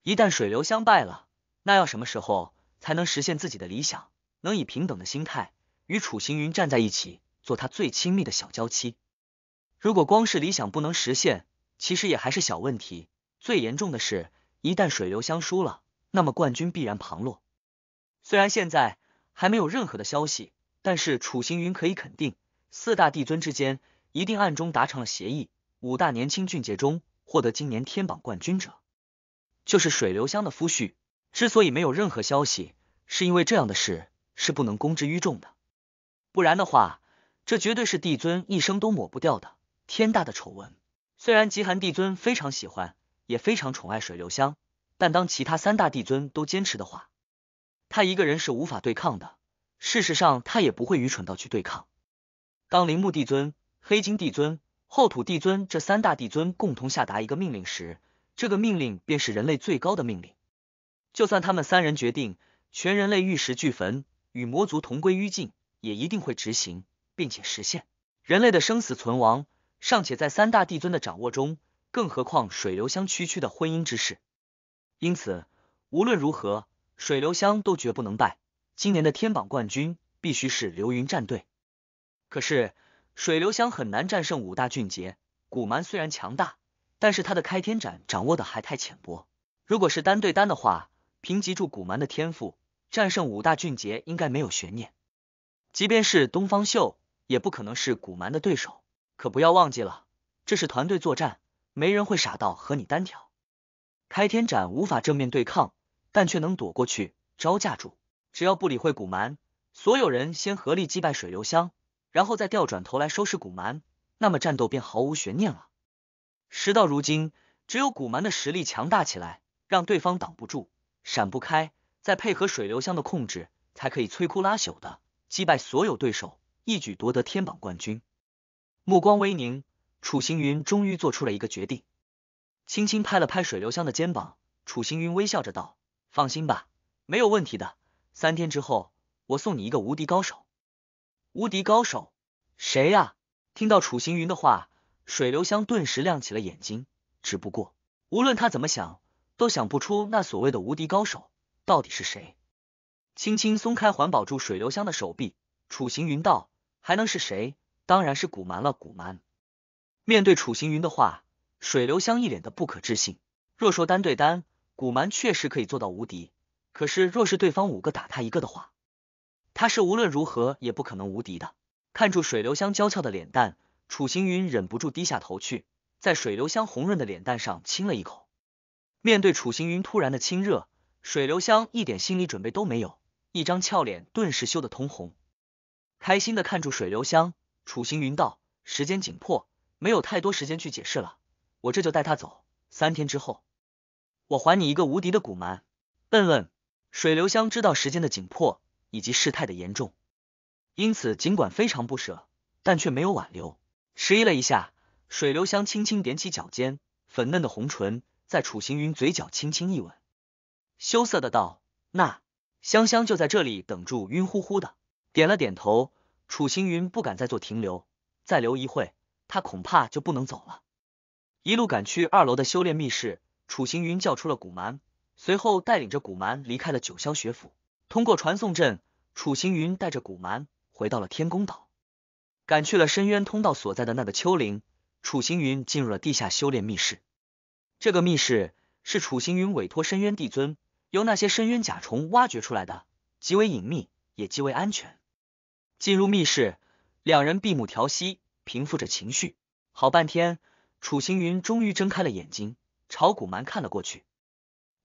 [SPEAKER 1] 一旦水流香败了，那要什么时候才能实现自己的理想？能以平等的心态？与楚行云站在一起，做他最亲密的小娇妻。如果光是理想不能实现，其实也还是小问题。最严重的是，一旦水流香输了，那么冠军必然旁落。虽然现在还没有任何的消息，但是楚行云可以肯定，四大帝尊之间一定暗中达成了协议。五大年轻俊杰中获得今年天榜冠军者，就是水流香的夫婿。之所以没有任何消息，是因为这样的事是不能公之于众的。不然的话，这绝对是帝尊一生都抹不掉的天大的丑闻。虽然极寒帝尊非常喜欢，也非常宠爱水流香，但当其他三大帝尊都坚持的话，他一个人是无法对抗的。事实上，他也不会愚蠢到去对抗。当铃木帝尊、黑金帝尊、厚土帝尊这三大帝尊共同下达一个命令时，这个命令便是人类最高的命令。就算他们三人决定全人类玉石俱焚，与魔族同归于尽。也一定会执行，并且实现。人类的生死存亡尚且在三大帝尊的掌握中，更何况水流香区区的婚姻之事。因此，无论如何，水流香都绝不能败。今年的天榜冠军必须是流云战队。可是，水流香很难战胜五大俊杰。古蛮虽然强大，但是他的开天斩掌握的还太浅薄。如果是单对单的话，凭藉助古蛮的天赋，战胜五大俊杰应该没有悬念。即便是东方秀，也不可能是古蛮的对手。可不要忘记了，这是团队作战，没人会傻到和你单挑。开天斩无法正面对抗，但却能躲过去、招架住。只要不理会古蛮，所有人先合力击败水流香，然后再调转头来收拾古蛮，那么战斗便毫无悬念了。事到如今，只有古蛮的实力强大起来，让对方挡不住、闪不开，再配合水流香的控制，才可以摧枯拉朽的。击败所有对手，一举夺得天榜冠军。目光微凝，楚行云终于做出了一个决定，轻轻拍了拍水流香的肩膀。楚行云微笑着道：“放心吧，没有问题的。三天之后，我送你一个无敌高手。”无敌高手？谁呀？听到楚行云的话，水流香顿时亮起了眼睛。只不过，无论他怎么想，都想不出那所谓的无敌高手到底是谁。轻轻松开环，保住水流香的手臂。楚行云道：“还能是谁？当然是古蛮了。”古蛮面对楚行云的话，水流香一脸的不可置信。若说单对单，古蛮确实可以做到无敌。可是若是对方五个打他一个的话，他是无论如何也不可能无敌的。看住水流香娇俏的脸蛋，楚行云忍不住低下头去，在水流香红润的脸蛋上亲了一口。面对楚行云突然的亲热，水流香一点心理准备都没有。一张俏脸顿时羞得通红，开心的看住水流香，楚行云道：“时间紧迫，没有太多时间去解释了，我这就带他走。三天之后，我还你一个无敌的古蛮。”笨笨，水流香知道时间的紧迫以及事态的严重，因此尽管非常不舍，但却没有挽留。迟疑了一下，水流香轻轻踮起脚尖，粉嫩的红唇在楚行云嘴角轻轻一吻，羞涩的道：“那。”香香就在这里等住，晕乎乎的点了点头。楚行云不敢再做停留，再留一会，他恐怕就不能走了。一路赶去二楼的修炼密室，楚行云叫出了古蛮，随后带领着古蛮离开了九霄学府。通过传送阵，楚行云带着古蛮回到了天宫岛，赶去了深渊通道所在的那个丘陵。楚行云进入了地下修炼密室，这个密室是楚行云委托深渊帝尊。由那些深渊甲虫挖掘出来的，极为隐秘，也极为安全。进入密室，两人闭目调息，平复着情绪。好半天，楚行云终于睁开了眼睛，朝古蛮看了过去。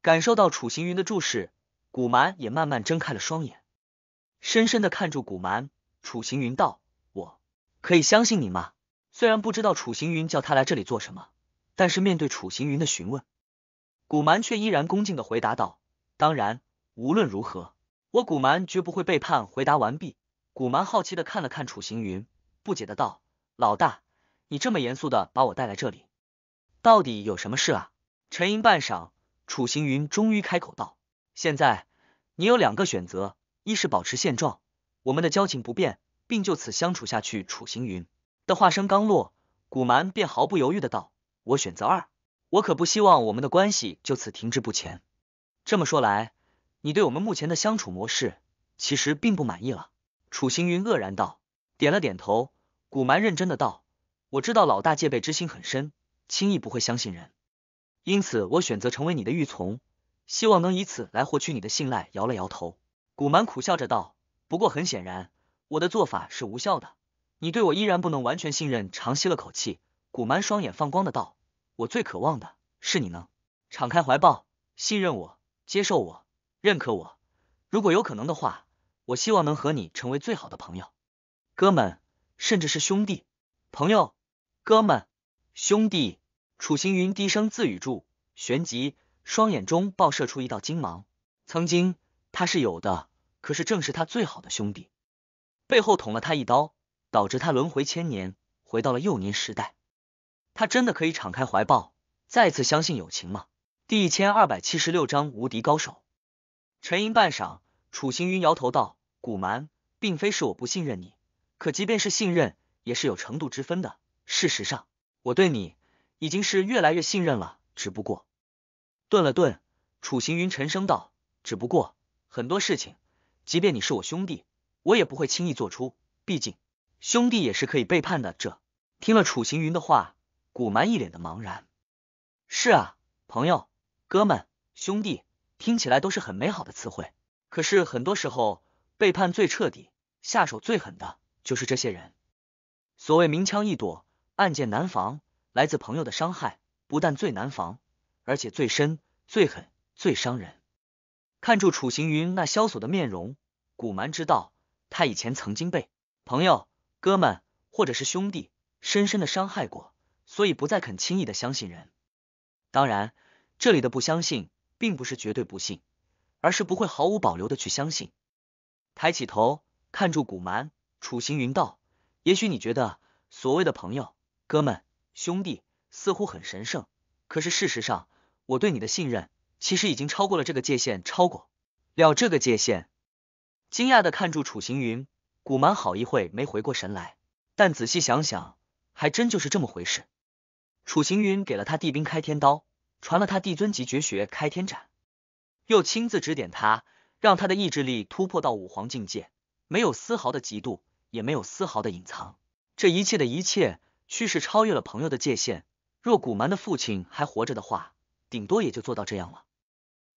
[SPEAKER 1] 感受到楚行云的注视，古蛮也慢慢睁开了双眼，深深的看住古蛮。楚行云道：“我可以相信你吗？”虽然不知道楚行云叫他来这里做什么，但是面对楚行云的询问，古蛮却依然恭敬的回答道。当然，无论如何，我古蛮绝不会背叛。回答完毕。古蛮好奇的看了看楚行云，不解的道：“老大，你这么严肃的把我带来这里，到底有什么事啊？”沉吟半晌，楚行云终于开口道：“现在你有两个选择，一是保持现状，我们的交情不变，并就此相处下去。”楚行云的话声刚落，古蛮便毫不犹豫的道：“我选择二，我可不希望我们的关系就此停滞不前。”这么说来，你对我们目前的相处模式其实并不满意了。楚行云愕然道，点了点头。古蛮认真的道：“我知道老大戒备之心很深，轻易不会相信人，因此我选择成为你的御从，希望能以此来获取你的信赖。”摇了摇头，古蛮苦笑着道：“不过很显然，我的做法是无效的，你对我依然不能完全信任。”长吸了口气，古蛮双眼放光的道：“我最渴望的是你能敞开怀抱，信任我。”接受我，认可我，如果有可能的话，我希望能和你成为最好的朋友，哥们，甚至是兄弟。朋友，哥们，兄弟。楚行云低声自语住，旋即双眼中爆射出一道金芒。曾经他是有的，可是正是他最好的兄弟，背后捅了他一刀，导致他轮回千年，回到了幼年时代。他真的可以敞开怀抱，再次相信友情吗？第一千二百七十六章无敌高手。沉吟半晌，楚行云摇头道：“古蛮，并非是我不信任你，可即便是信任，也是有程度之分的。事实上，我对你已经是越来越信任了。只不过，顿了顿，楚行云沉声道：只不过很多事情，即便你是我兄弟，我也不会轻易做出。毕竟，兄弟也是可以背叛的。”这听了楚行云的话，古蛮一脸的茫然：“是啊，朋友。”哥们、兄弟，听起来都是很美好的词汇，可是很多时候背叛最彻底、下手最狠的就是这些人。所谓明枪易躲，暗箭难防，来自朋友的伤害不但最难防，而且最深、最狠、最伤人。看住楚行云那萧索的面容，古蛮知道他以前曾经被朋友、哥们或者是兄弟深深的伤害过，所以不再肯轻易的相信人。当然。这里的不相信，并不是绝对不信，而是不会毫无保留的去相信。抬起头，看住古蛮，楚行云道：“也许你觉得所谓的朋友、哥们、兄弟似乎很神圣，可是事实上，我对你的信任其实已经超过了这个界限，超过了这个界限。”惊讶的看住楚行云，古蛮好一会没回过神来，但仔细想想，还真就是这么回事。楚行云给了他地兵开天刀。传了他帝尊级绝学开天斩，又亲自指点他，让他的意志力突破到武皇境界，没有丝毫的嫉妒，也没有丝毫的隐藏。这一切的一切，趋势超越了朋友的界限。若古蛮的父亲还活着的话，顶多也就做到这样了。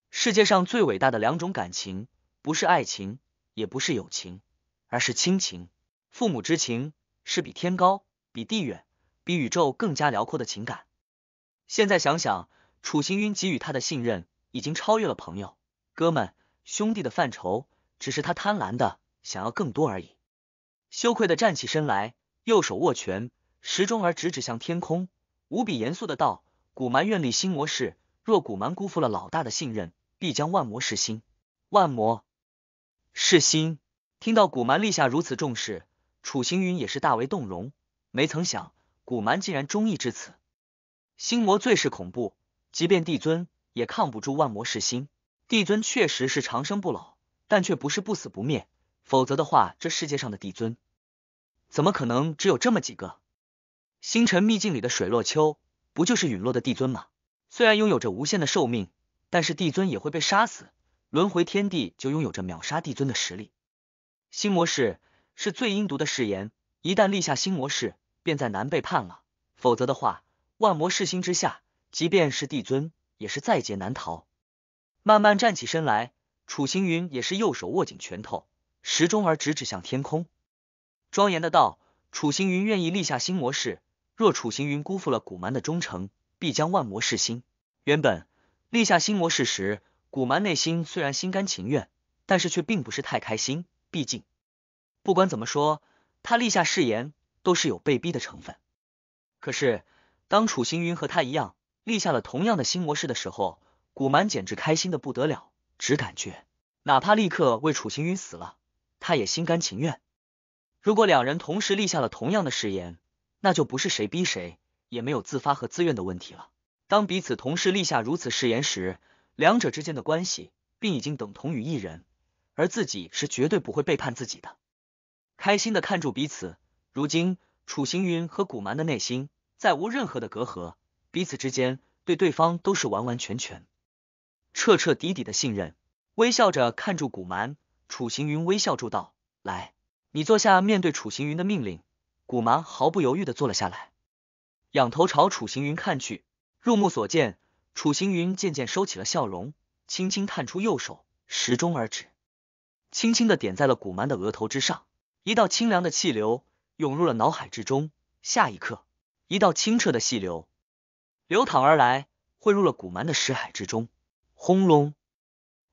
[SPEAKER 1] 世界上最伟大的两种感情，不是爱情，也不是友情，而是亲情。父母之情是比天高、比地远、比宇宙更加辽阔的情感。现在想想。楚行云给予他的信任，已经超越了朋友、哥们、兄弟的范畴，只是他贪婪的想要更多而已。羞愧的站起身来，右手握拳，时钟儿直指向天空，无比严肃的道：“古蛮愿立新魔式，若古蛮辜负了老大的信任，必将万魔噬心，万魔噬心。”听到古蛮立下如此重誓，楚行云也是大为动容。没曾想古蛮竟然忠义至此，心魔最是恐怖。即便帝尊也抗不住万魔噬心。帝尊确实是长生不老，但却不是不死不灭。否则的话，这世界上的帝尊怎么可能只有这么几个？星辰秘境里的水落秋不就是陨落的帝尊吗？虽然拥有着无限的寿命，但是帝尊也会被杀死。轮回天地就拥有着秒杀帝尊的实力。新模式是最阴毒的誓言，一旦立下新模式，便再难背叛了。否则的话，万魔噬心之下。即便是帝尊，也是在劫难逃。慢慢站起身来，楚行云也是右手握紧拳头，时中而直指向天空，庄严的道：“楚行云愿意立下新模式。若楚行云辜负了古蛮的忠诚，必将万魔噬心。”原本立下新模式时，古蛮内心虽然心甘情愿，但是却并不是太开心。毕竟，不管怎么说，他立下誓言都是有被逼的成分。可是，当楚行云和他一样。立下了同样的新模式的时候，古蛮简直开心的不得了，只感觉哪怕立刻为楚行云死了，他也心甘情愿。如果两人同时立下了同样的誓言，那就不是谁逼谁，也没有自发和自愿的问题了。当彼此同时立下如此誓言时，两者之间的关系并已经等同于一人，而自己是绝对不会背叛自己的。开心的看住彼此，如今楚行云和古蛮的内心再无任何的隔阂。彼此之间对对方都是完完全全、彻彻底底的信任。微笑着看住古蛮，楚行云微笑住道：“来，你坐下面对楚行云的命令。”古蛮毫不犹豫的坐了下来，仰头朝楚行云看去。入目所见，楚行云渐渐收起了笑容，轻轻探出右手，时钟而止，轻轻的点在了古蛮的额头之上。一道清凉的气流涌入了脑海之中。下一刻，一道清澈的细流。流淌而来，汇入了古蛮的识海之中。轰隆！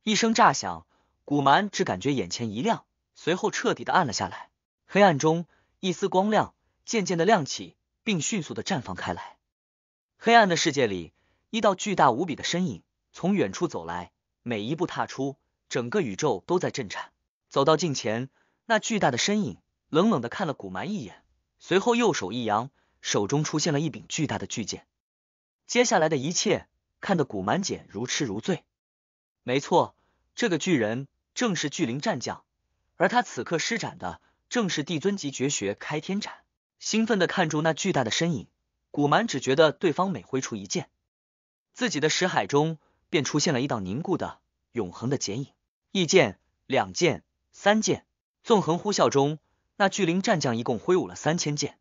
[SPEAKER 1] 一声炸响，古蛮只感觉眼前一亮，随后彻底的暗了下来。黑暗中，一丝光亮渐渐的亮起，并迅速的绽放开来。黑暗的世界里，一道巨大无比的身影从远处走来，每一步踏出，整个宇宙都在震颤。走到近前，那巨大的身影冷冷的看了古蛮一眼，随后右手一扬，手中出现了一柄巨大的巨剑。接下来的一切看得古蛮简如痴如醉。没错，这个巨人正是巨灵战将，而他此刻施展的正是帝尊级绝学开天斩。兴奋的看住那巨大的身影，古蛮只觉得对方每挥出一剑，自己的识海中便出现了一道凝固的永恒的剪影。一剑，两剑，三剑，纵横呼啸中，那巨灵战将一共挥舞了三千剑，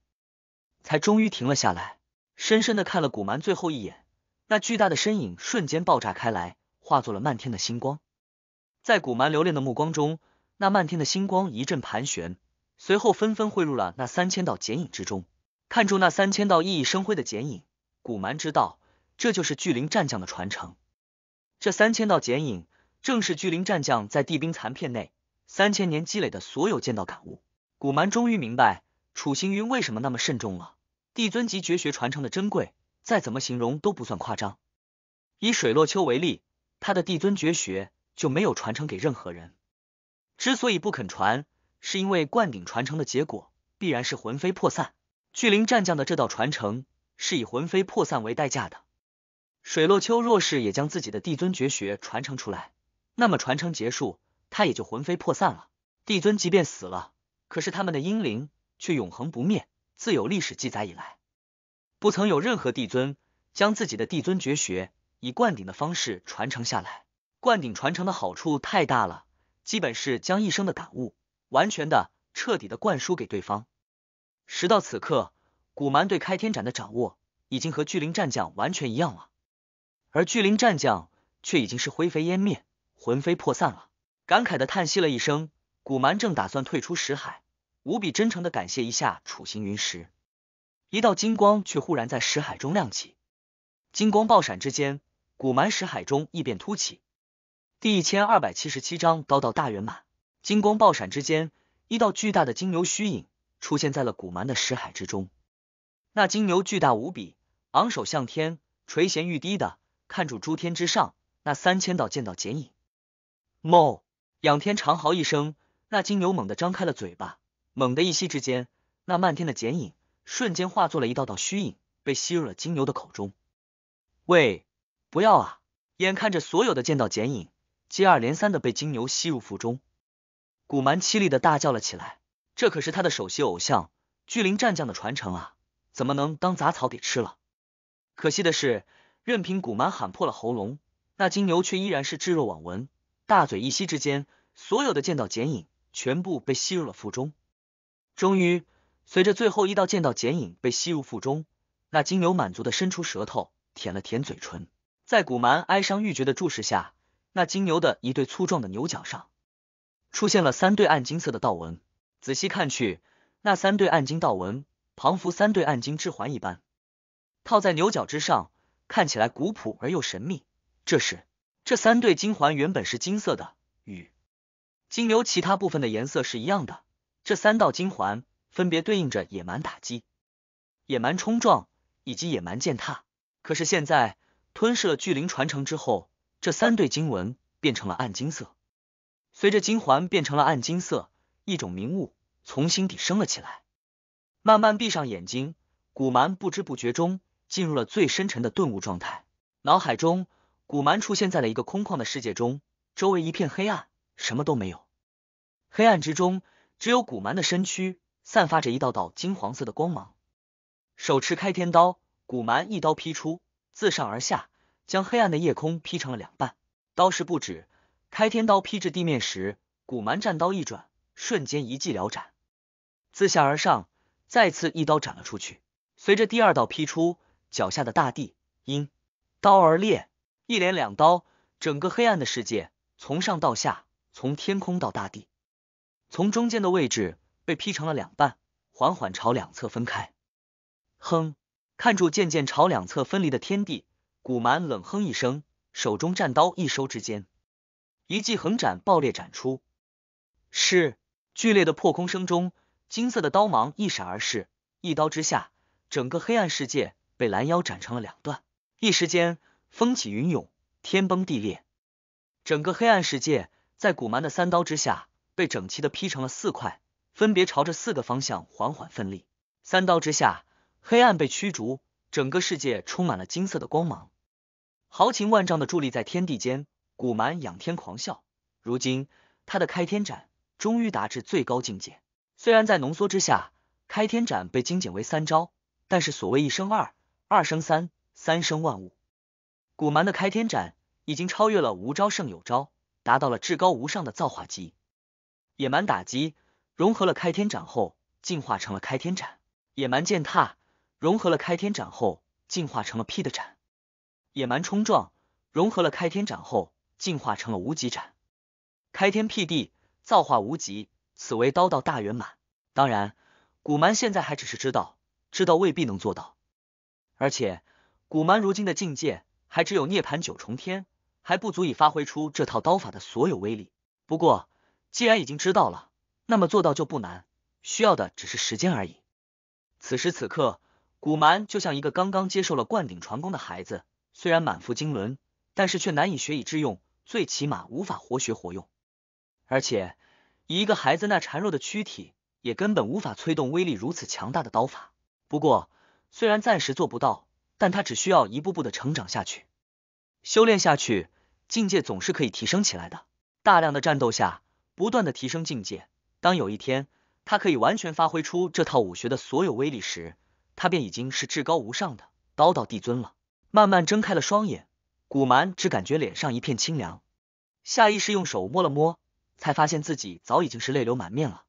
[SPEAKER 1] 才终于停了下来。深深的看了古蛮最后一眼，那巨大的身影瞬间爆炸开来，化作了漫天的星光。在古蛮留恋的目光中，那漫天的星光一阵盘旋，随后纷纷汇入了那三千道剪影之中。看住那三千道熠熠生辉的剪影，古蛮知道，这就是巨灵战将的传承。这三千道剪影，正是巨灵战将在地冰残片内三千年积累的所有剑道感悟。古蛮终于明白楚行云为什么那么慎重了。帝尊级绝学传承的珍贵，再怎么形容都不算夸张。以水落秋为例，他的帝尊绝学就没有传承给任何人。之所以不肯传，是因为灌顶传承的结果必然是魂飞魄散。巨灵战将的这道传承是以魂飞魄散为代价的。水落秋若是也将自己的帝尊绝学传承出来，那么传承结束，他也就魂飞魄散了。帝尊即便死了，可是他们的英灵却永恒不灭。自有历史记载以来，不曾有任何帝尊将自己的帝尊绝学以灌顶的方式传承下来。灌顶传承的好处太大了，基本是将一生的感悟完全的、彻底的灌输给对方。时到此刻，古蛮对开天斩的掌握已经和巨灵战将完全一样了，而巨灵战将却已经是灰飞烟灭、魂飞魄散了。感慨的叹息了一声，古蛮正打算退出石海。无比真诚的感谢一下楚行云时，一道金光却忽然在石海中亮起，金光爆闪之间，古蛮石海中异变突起。第一千二百七十七章刀道大圆满。金光爆闪之间，一道巨大的金牛虚影出现在了古蛮的石海之中。那金牛巨大无比，昂首向天，垂涎欲滴的看住诸天之上那三千道剑道剪影。某仰天长嚎一声，那金牛猛地张开了嘴巴。猛地一吸之间，那漫天的剪影瞬间化作了一道道虚影，被吸入了金牛的口中。喂，不要啊！眼看着所有的剑道剪影接二连三的被金牛吸入腹中，古蛮凄厉的大叫了起来。这可是他的首席偶像巨灵战将的传承啊，怎么能当杂草给吃了？可惜的是，任凭古蛮喊破了喉咙，那金牛却依然是置若罔闻。大嘴一吸之间，所有的剑道剪影全部被吸入了腹中。终于，随着最后一道剑道剪影被吸入腹中，那金牛满足的伸出舌头，舔了舔嘴唇。在古蛮哀伤欲绝的注视下，那金牛的一对粗壮的牛角上出现了三对暗金色的道纹。仔细看去，那三对暗金道纹彷佛三对暗金之环一般，套在牛角之上，看起来古朴而又神秘。这时，这三对金环原本是金色的，与金牛其他部分的颜色是一样的。这三道金环分别对应着野蛮打击、野蛮冲撞以及野蛮践踏。可是现在吞噬了巨灵传承之后，这三对经文变成了暗金色。随着金环变成了暗金色，一种明雾从心底升了起来。慢慢闭上眼睛，古蛮不知不觉中进入了最深沉的顿悟状态。脑海中，古蛮出现在了一个空旷的世界中，周围一片黑暗，什么都没有。黑暗之中。只有古蛮的身躯散发着一道道金黄色的光芒，手持开天刀，古蛮一刀劈出，自上而下，将黑暗的夜空劈成了两半。刀势不止，开天刀劈至地面时，古蛮战刀一转，瞬间一记了斩，自下而上，再次一刀斩了出去。随着第二道劈出，脚下的大地因刀而裂。一连两刀，整个黑暗的世界从上到下，从天空到大地。从中间的位置被劈成了两半，缓缓朝两侧分开。哼，看住渐渐朝两侧分离的天地，古蛮冷哼一声，手中战刀一收之间，一记横斩爆裂斩出。是剧烈的破空声中，金色的刀芒一闪而逝，一刀之下，整个黑暗世界被拦腰斩成了两段。一时间，风起云涌，天崩地裂，整个黑暗世界在古蛮的三刀之下。被整齐的劈成了四块，分别朝着四个方向缓缓奋力。三刀之下，黑暗被驱逐，整个世界充满了金色的光芒，豪情万丈的伫立在天地间。古蛮仰天狂笑，如今他的开天斩终于达至最高境界。虽然在浓缩之下，开天斩被精简为三招，但是所谓一生二，二生三，三生万物，古蛮的开天斩已经超越了无招胜有招，达到了至高无上的造化级。野蛮打击融合了开天斩后进化成了开天斩，野蛮践踏融合了开天斩后进化成了劈的斩，野蛮冲撞融合了开天斩后进化成了无极斩，开天辟地造化无极，此为刀道大圆满。当然，古蛮现在还只是知道，知道未必能做到，而且古蛮如今的境界还只有涅槃九重天，还不足以发挥出这套刀法的所有威力。不过。既然已经知道了，那么做到就不难，需要的只是时间而已。此时此刻，古蛮就像一个刚刚接受了灌顶传功的孩子，虽然满腹经纶，但是却难以学以致用，最起码无法活学活用。而且，以一个孩子那孱弱的躯体，也根本无法催动威力如此强大的刀法。不过，虽然暂时做不到，但他只需要一步步的成长下去，修炼下去，境界总是可以提升起来的。大量的战斗下。不断的提升境界，当有一天他可以完全发挥出这套武学的所有威力时，他便已经是至高无上的刀道帝尊了。慢慢睁开了双眼，古蛮只感觉脸上一片清凉，下意识用手摸了摸，才发现自己早已经是泪流满面了。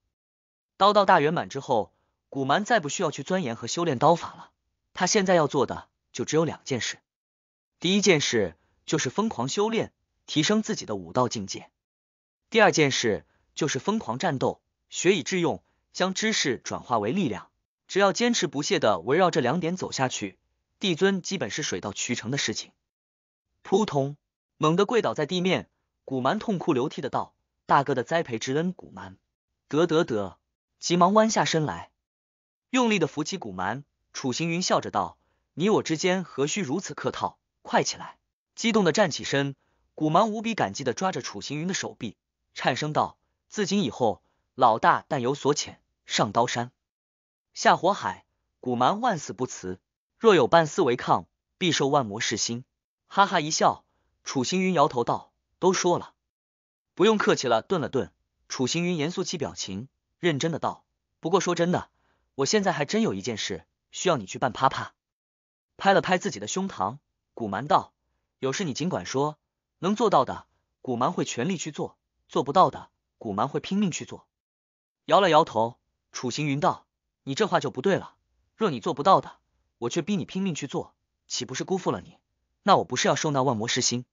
[SPEAKER 1] 刀道大圆满之后，古蛮再不需要去钻研和修炼刀法了，他现在要做的就只有两件事，第一件事就是疯狂修炼，提升自己的武道境界。第二件事就是疯狂战斗，学以致用，将知识转化为力量。只要坚持不懈的围绕这两点走下去，帝尊基本是水到渠成的事情。扑通，猛地跪倒在地面，古蛮痛哭流涕的道：“大哥的栽培之恩，古蛮得得得！”急忙弯下身来，用力的扶起古蛮。楚行云笑着道：“你我之间何须如此客套？快起来！”激动的站起身，古蛮无比感激的抓着楚行云的手臂。颤声道：“自今以后，老大但有所遣，上刀山，下火海，古蛮万死不辞。若有半丝违抗，必受万魔噬心。”哈哈一笑，楚行云摇头道：“都说了，不用客气了。”顿了顿，楚行云严肃起表情，认真的道：“不过说真的，我现在还真有一件事需要你去办。”啪啪，拍了拍自己的胸膛，古蛮道：“有事你尽管说，能做到的，古蛮会全力去做。”做不到的，古蛮会拼命去做。摇了摇头，楚行云道：“你这话就不对了。若你做不到的，我却逼你拼命去做，岂不是辜负了你？那我不是要受那万魔噬心？”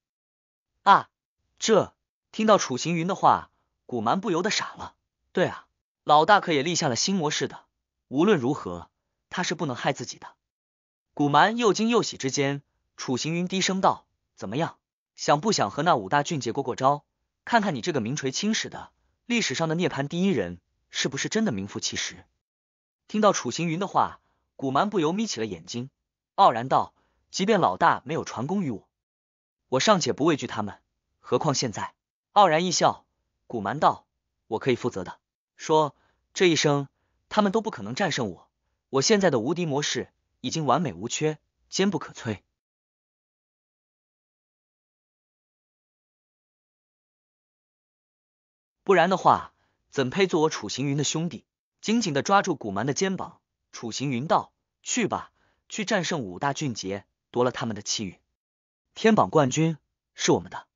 [SPEAKER 1] 啊！这听到楚行云的话，古蛮不由得傻了。对啊，老大可也立下了心魔似的。无论如何，他是不能害自己的。古蛮又惊又喜之间，楚行云低声道：“怎么样？想不想和那五大俊杰过过招？”看看你这个名垂青史的历史上的涅槃第一人，是不是真的名副其实？听到楚行云的话，古蛮不由眯起了眼睛，傲然道：“即便老大没有传功于我，我尚且不畏惧他们，何况现在？”傲然一笑，古蛮道：“我可以负责的，说这一生他们都不可能战胜我，我现在的无敌模式已经完美无缺，坚不可摧。”不然的话，怎配做我楚行云的兄弟？紧紧的抓住古蛮的肩膀，楚行云道：“去吧，去战胜五大俊杰，夺了他们的气运，天榜冠军是我们的。”